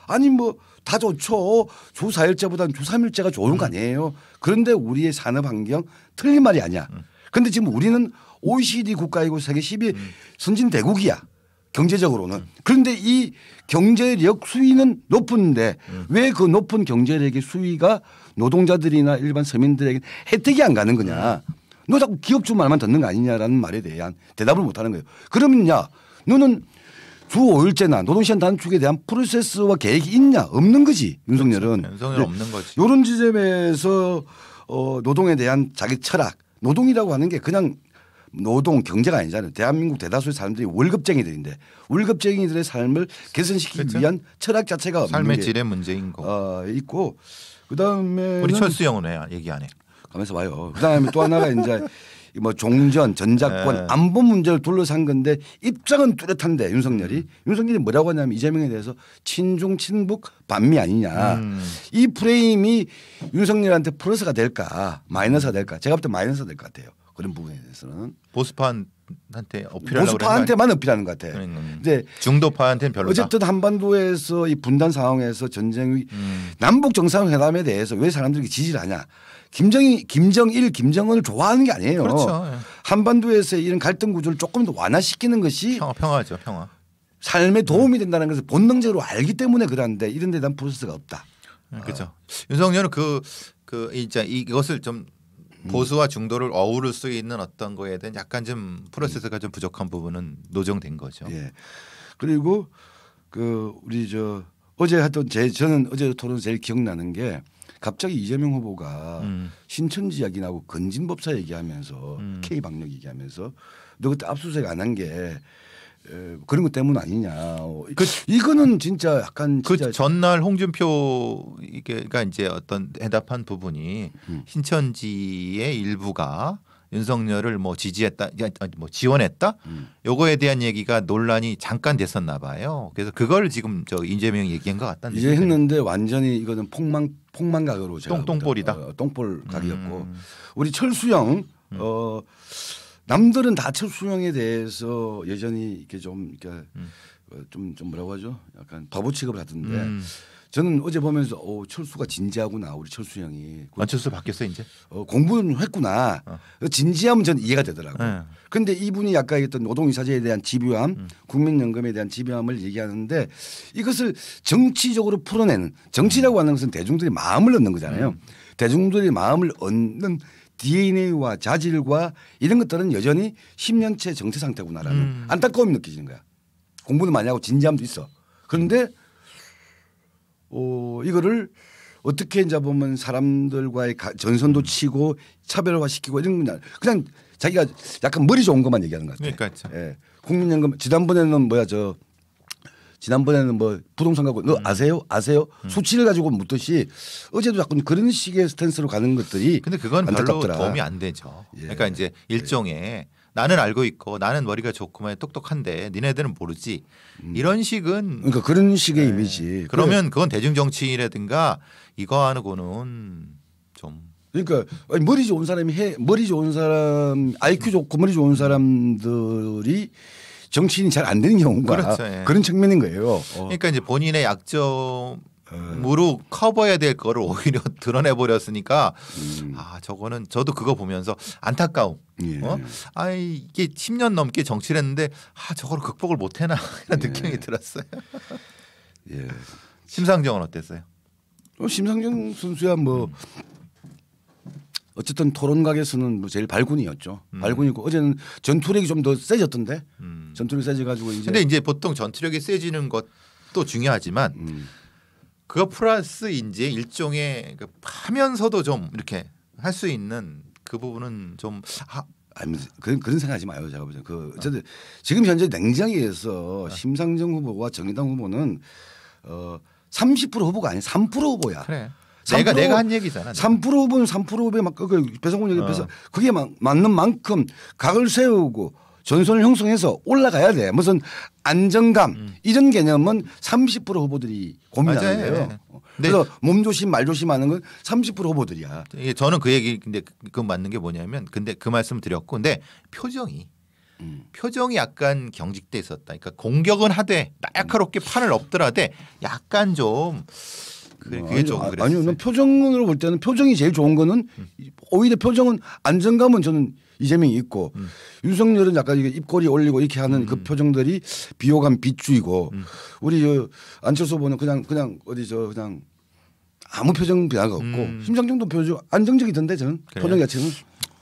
아니 뭐 다 좋죠. 주 4일제보다는 주 3일제가 좋은 거 아니에요. 그런데 우리의 산업 환경 틀린 말이 아니야. 그런데 지금 우리는 OECD 국가이고 세계 10위 선진 대국이야. 경제적으로는. 그런데 이 경제력 수위는 높은데 음. 왜그 높은 경제력의 수위가 노동자들이나 일반 서민들에게 혜택이 안 가는 거냐. 너 자꾸 기업주 말만 듣는 거 아니냐라는 말에 대한 대답을 못 하는 거예요. 그러면야 너는 주 5일째나 노동시간 단축에 대한 프로세스와 계획이 있냐 없는 거지 윤석열은. 윤석열 그렇죠. 없는 거지. 이런 지점에서 어, 노동에 대한 자기 철학 노동이라고 하는 게 그냥 노동 경제가 아니잖아요. 대한민국 대다수의 사람들이 월급쟁이들인데 월급쟁이들의 삶을 개선시키기 그렇죠? 위한 철학 자체가 삶의 질의 문제인 거. 어, 있고 그다음에 우리 철수 형은 왜 얘기 안 해? 가면서 와요. 그다음에 또 하나가 이제 뭐 종전, 전작권, 네. 안보 문제를 둘러싼 건데 입장은 뚜렷한데 윤석열이 음. 윤석열이 뭐라고 하냐면 이재명에 대해서 친중 친북 반미 아니냐 음. 이 프레임이 윤석열한테 플러스가 될까 마이너스가 될까 제가 볼 때 마이너스가 될 것 같아요 그런 부분에 대해서는 보수판 한테 어필하려 보수파한테만 어필하는 것 같아. 요 근데 중도파한테는 별로 어쨌든 한반도에서 이 분단 상황에서 전쟁이 음. 남북 정상회담에 대해서 왜 사람들이 지지를 하냐? 김정이 김정일 김정은을 좋아하는 게 아니에요. 그렇죠. 한반도에서 이런 갈등 구조를 조금 더 완화시키는 것이 평화, 평화죠. 평화. 삶에 도움이 된다는 것을 본능적으로 알기 때문에 그러는데 이런 데 대한 세스가 없다. 네, 그렇죠. 어. 윤석열은 그, 그 이제 이것을 좀 음. 보수와 중도를 어우를 수 있는 어떤 거에 대한 약간 좀 프로세스가 좀 부족한 부분은 노정된 거죠. 예. 그리고 그 우리 저 어제 했던 제 저는 어제 토론 제일 기억나는 게 갑자기 이재명 후보가 음. 신천지 이야기 나고 근진법사 얘기하면서 음. K 방역 얘기하면서 너 그때 압수수색 안 한 게 그런 것 때문 아니냐. 그, 이거는 진짜 약간 그 진짜 전날 홍준표 이게가 이제 어떤 대답한 부분이 음. 신천지의 일부가 윤석열을 뭐 지지했다, 아, 뭐 지원했다, 음. 요거에 대한 얘기가 논란이 잠깐 됐었나 봐요. 그래서 그걸 지금 저인재명 얘기한 것 같다는. 이제 했는데 완전히 이거는 폭망 폭만 가격으로 제가 똥똥볼이다. 어, 어, 똥볼 음. 가격이었고 음. 우리 철수영어 남들은 다철수영에 대해서 여전히 이렇게 좀 그러니까 음. 좀좀 어, 뭐라고 하죠? 약간 바보 취급을 하던데 저는 어제 보면서 오, 어, 철수가 진지하구나 우리 철수 형이. 그 아, 철수 바뀌었어 이제? 어, 공부는 했구나. 어. 어 진지함은 전 이해가 되더라고. 그런데 네. 이분이 아까 얘기했던 노동이사제에 대한 집요함, 음. 국민연금에 대한 집요함을 얘기하는데 이것을 정치적으로 풀어내는 정치라고 하는 것은 대중들의 마음을 얻는 거잖아요. 음. 대중들의 마음을 얻는 DNA와 자질과 이런 것들은 여전히 10년째 정체 상태구나라는 음. 안타까움이 느껴지는 거야. 공부도 많이 하고 진지함도 있어. 그런데 어, 이거를 어떻게 이제 보면 사람들과의 전선도 치고 차별화시키고 이런 건 그냥 자기가 약간 머리 좋은 것만 얘기하는 것 같아요. 그러니까 예. 국민연금 지난번에는 뭐야 저 지난번에는 뭐 부동산 갖고 너 음. 아세요? 아세요? 음. 수치를 가지고 묻듯이 어제도 자꾸 그런 식의 스탠스로 가는 것들이 근데 그건 안타깝더라. 도움이 안 되죠. 예. 그러니까 이제 일종의 예. 나는 알고 있고 나는 머리가 좋고만 똑똑한데 니네들은 모르지 음. 이런 식은 그러니까 그런 식의 네. 이미지 그러면 네. 그건 대중 정치인이라든가 이거하는거는좀 그러니까 아니, 머리 좋은 사람이 해 머리 좋은 사람 IQ 음. 좋고 머리 좋은 사람들이 정치인이 잘 안 되는 경우가 그렇죠, 예. 그런 측면인 거예요. 어. 그러니까 이제 본인의 약점 무로 커버해야 될 거를 오히려 드러내 버렸으니까 음. 아 저거는 저도 그거 보면서 안타까움. 예. 어? 아 이게 10년 넘게 정치를 했는데 아 저걸 극복을 못 해나 이런 예. 느낌이 들었어요. 예. 심상정은 어땠어요? 어, 심상정 선수야 뭐 음. 어쨌든 토론각에서는 뭐 제일 발군이었죠. 음. 발군이고 어제는 전투력이 좀 더 세졌던데 음. 전투력이 세져가지고 이제 근데 이제 보통 전투력이 세지는 것도 중요하지만. 음. 그거 플러스인제 일종의 그 하면서도 좀 이렇게 할 수 있는 그 부분은 좀 하, 아니 그런 그런 생각하지 마요 제가 보죠. 그 저도 어. 지금 현재 냉장에서 어. 심상정 후보와 정의당 후보는 어 30% 후보가 아니 3% 후보야. 그래. 3% 내가 내가 한 얘기잖아. 3% 후보는 3% 후보에 막그 그 배성훈 얘기 배서 어. 그게 막, 맞는 만큼 각을 세우고 전선을 형성해서 올라가야 돼. 무슨 안정감 음. 이런 개념은 30% 후보들이 고민하는 맞요 거예요. 네. 네. 그래서 몸조심 말조심하는 건 30% 후보들이야. 저는 그 얘기 근데 그 맞는 게 뭐냐면 근데 그 말씀 드렸고 근데 표정이 음. 표정이 약간 경직돼 있었다. 그러니까 공격은 하되 날카롭게 판을 엎더라되 약간 좀 그게 아니, 그랬어 아니요, 아, 뭐 표정으로 볼 때는 표정이 제일 좋은 거는 음. 오히려 표정은 안정감은 저는 이재명이 있고 음. 윤석열은 약간 입꼬리 올리고 이렇게 하는 그 음. 그 표정들이 비호감 비주이고 음. 우리 저 안철수 보는 그냥 그냥 어디 저 그냥 아무 표정 변화가 없고 음. 심장정도 표정 안정적이던데 저는 그래요? 표정 자체는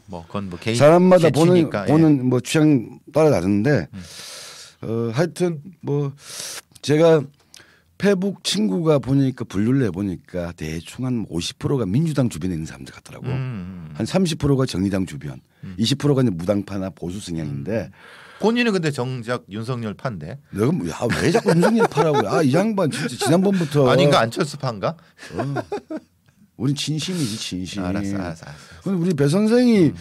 뭐 그건 뭐 개인 사람마다 개취니까. 보는 예. 보는 뭐 취향 따라 다른데 음. 어 하여튼 뭐 제가 페북 친구가 보니까 분류를 해보니까 대충 한 50%가 민주당 주변에 있는 사람들 같더라고. 음. 음, 음. 한 30%가 정의당 주변, 음. 20%가 이제 무당파나 보수 성향인데. 음, 본인은 근데 정작 윤석열 판데. 내가 뭐, 야왜 자꾸 윤석열 파라고? 아, 이 양반 진짜 지난번부터. 아닌가 안철수 판가? 어. 우린 진심이지 진심. 알았어, 알았어. 알데 우리 배 선생이 음.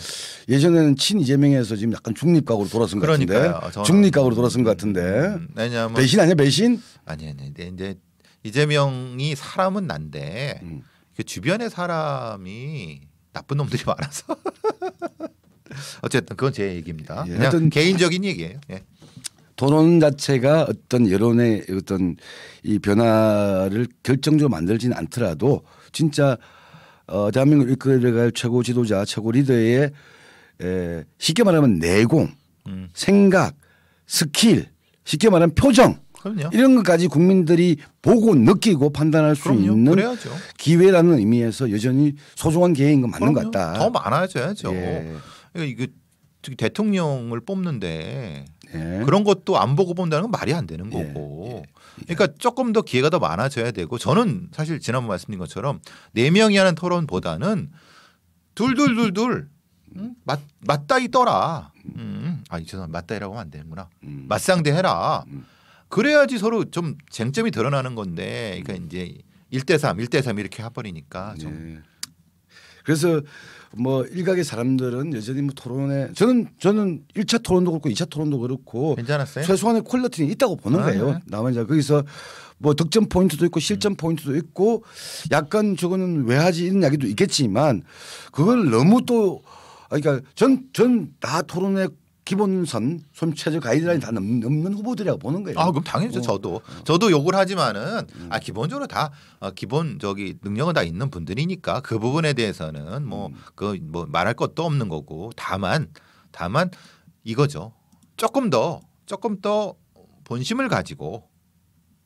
예전에는 친 이재명에서 지금 약간 중립각으로 돌아선 것 같은데. 어, 중립각으로 돌아선 음, 것 같은데. 음, 왜냐면 배신 아니야 배신? 아니 아니 이제 이재명이 사람은 난데 음. 그 주변의 사람이 나쁜 놈들이 많아서 어쨌든 그건 제 얘기입니다. 예. 그냥 개인적인 얘기예요. 예. 토론 자체가 어떤 여론의 어떤 이 변화를 결정적으로 만들지는 않더라도 진짜 어, 대한민국 이끌어갈 최고 지도자, 최고 리더의 에, 쉽게 말하면 내공, 음. 생각, 스킬, 쉽게 말하면 표정 그럼요. 이런 것까지 국민들이 보고 느끼고 판단할 수 그럼요. 있는 그래야죠. 기회라는 의미에서 여전히 소중한 기회인 건 맞는 그럼요. 것 같다. 더 많아져야죠. 예. 그러니까 이거 대통령을 뽑는데 예. 그런 것도 안 보고 본다는 건 말이 안 되는 예. 거고. 예. 그러니까 조금 더 기회가 더 많아져야 되고 저는 사실 지난번 말씀드린 것처럼 네 명이 하는 토론보다는 둘둘둘둘 맞 맞다이 떠라. 음. 아니 죄송 합니다 맞다이라고 하면 안 되는구나. 음. 맞상대해라. 음. 그래야지 서로 좀 쟁점이 드러나는 건데 그러니까 음. 이제 1대3, 1대3 이렇게 해버리니까 좀. 네. 그래서 뭐 일각의 사람들은 여전히 뭐 토론에 저는 저는 1차 토론도 그렇고 2차 토론도 그렇고 괜찮았어요? 최소한의 퀄리티는 있다고 보는 아, 거예요. 네. 나만 이제 거기서 뭐 득점 포인트도 있고 실점 포인트도 있고 약간 저거는 왜 하지 이런 이야기도 있겠지만 그걸 너무 또 그러니까 전 전 다 토론에 기본선 손체적 가이드라인 다 넘는, 넘는 후보들이라고 보는 거예요. 아 그럼 당연히 뭐. 저도 저도 욕을 하지만은 음. 아 기본적으로 다 어, 기본 저기 능력은 다 있는 분들이니까 그 부분에 대해서는 뭐 그뭐 음. 그 뭐 말할 것도 없는 거고 다만 다만 이거죠. 조금 더 조금 더 본심을 가지고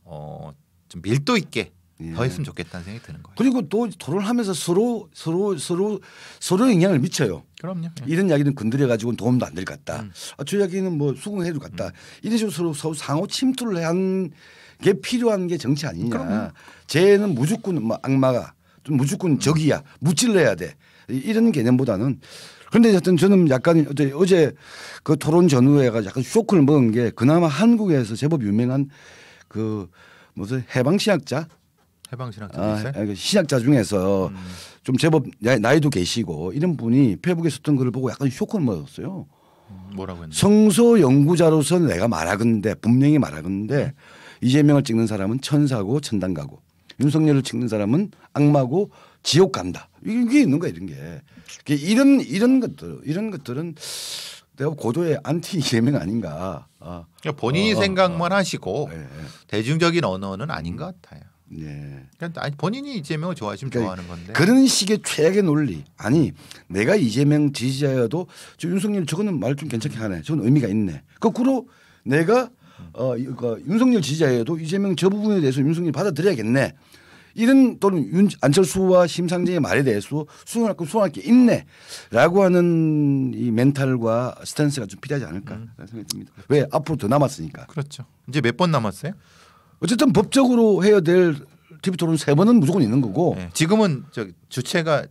어좀 밀도 있게 예. 더 했으면 좋겠다는 생각이 드는 거예요. 그리고 또토론 하면서 서로 서로 서로 서로 영향을 미쳐요. 그럼요. 예. 이런 이야기는 건드려 가지고 도움도 안 될 것 같다. 음. 아, 저 이야기는 뭐 수긍해도 같다. 음. 이런 식으로 서로, 상호 침투를 한게 필요한 게 정치 아니냐. 쟤는 무조건 뭐 악마가 좀 무조건 음. 적이야. 무찔러야 돼. 이런 개념보다는 그런데 하여튼 저는 약간 어제 그 토론 전후에 약간 쇼크를 먹은 게 그나마 한국에서 제법 유명한 그 무슨 해방신학자 해방 신학자 아, 신학자 아, 그 중에서 음. 좀 제법 나이도 계시고 이런 분이 페북에 썼던 글을 보고 약간 쇼크를 먹었어요. 음, 뭐라고 했나? 성소 연구자로서 내가 말하건데 분명히 말하건데 이재명을 찍는 사람은 천사고 천당 가고 윤석열을 찍는 사람은 악마고 지옥 간다. 이게 있는 거야 이런 게. 이런 이런 것들 이런 것들은 내가 고도의 안티 이재명 아닌가. 아. 그러니까 본인이 어, 어, 생각만 어, 하시고 네. 대중적인 언어는 아닌 것 같아요. 예. 그러니까 본인이 이재명을 좋아하시면 그러니까 좋아하는 건데 그런 식의 최악의 논리 아니 내가 이재명 지지자여도 저 윤석열 저거는 말 좀 괜찮게 하네 저건 의미가 있네 거꾸로 내가 어 그러니까 윤석열 지지자여도 이재명 저 부분에 대해서 윤석열 받아들여야겠네 이런 또는 윤, 안철수와 심상정의 말에 대해서 수긍할 거 수긍할 게 있네라고 하는 이 멘탈과 스탠스가 좀 필요하지 않을까 음. 생각이 듭니다. 왜 앞으로 더 남았으니까. 그렇죠. 이제 몇 번 남았어요? 어쨌든 법적으로 해야 될 TV 토론 세 번은 무조건 있는 거고. 네. 지금은 저 주체가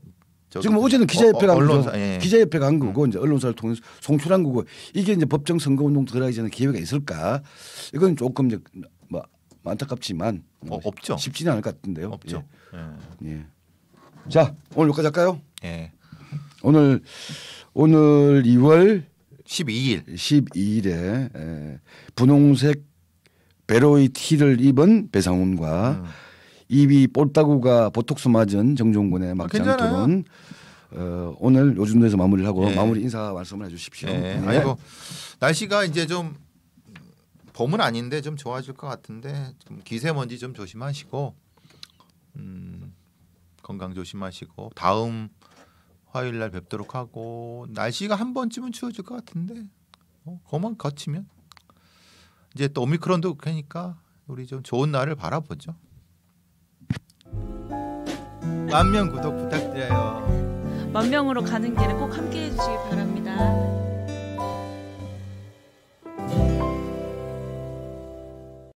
지금 어제는 기자협회가 어, 어 언론사 예, 예. 기자협회가 한 거고 음. 이제 언론사를 통해서 송출한 거고 이게 이제 법정 선거운동 들어가기 전에 기회가 있을까 이건 조금 이제 뭐 안타깝지만 어, 없죠 쉽지는 않을 것 같은데요 없죠 예. 예. 예. 자 오늘 여기까지 할까요? 예 오늘 오늘 2월 12일 12일에 예, 분홍색 베로이 티를 입은 배상훈과 음. 입이 볼따구가 보톡스 맞은 정종군의 아, 막장토론 어, 오늘 요즘 도에서 마무리를 하고 예. 마무리 인사 말씀을 해주십시오. 예. 네. 아이고 뭐 날씨가 이제 좀 봄은 아닌데 좀 좋아질 것 같은데 좀 기세먼지 좀 조심하시고 음, 건강 조심하시고 다음 화요일 날 뵙도록 하고 날씨가 한 번쯤은 추워질 것 같은데 그만 뭐, 거치면 이제 또 오미크론도 그러니까 우리 좀 좋은 날을 바라보죠. 만 명 구독 부탁드려요. 만명으로 가는 길을 꼭 함께해 주시기 바랍니다.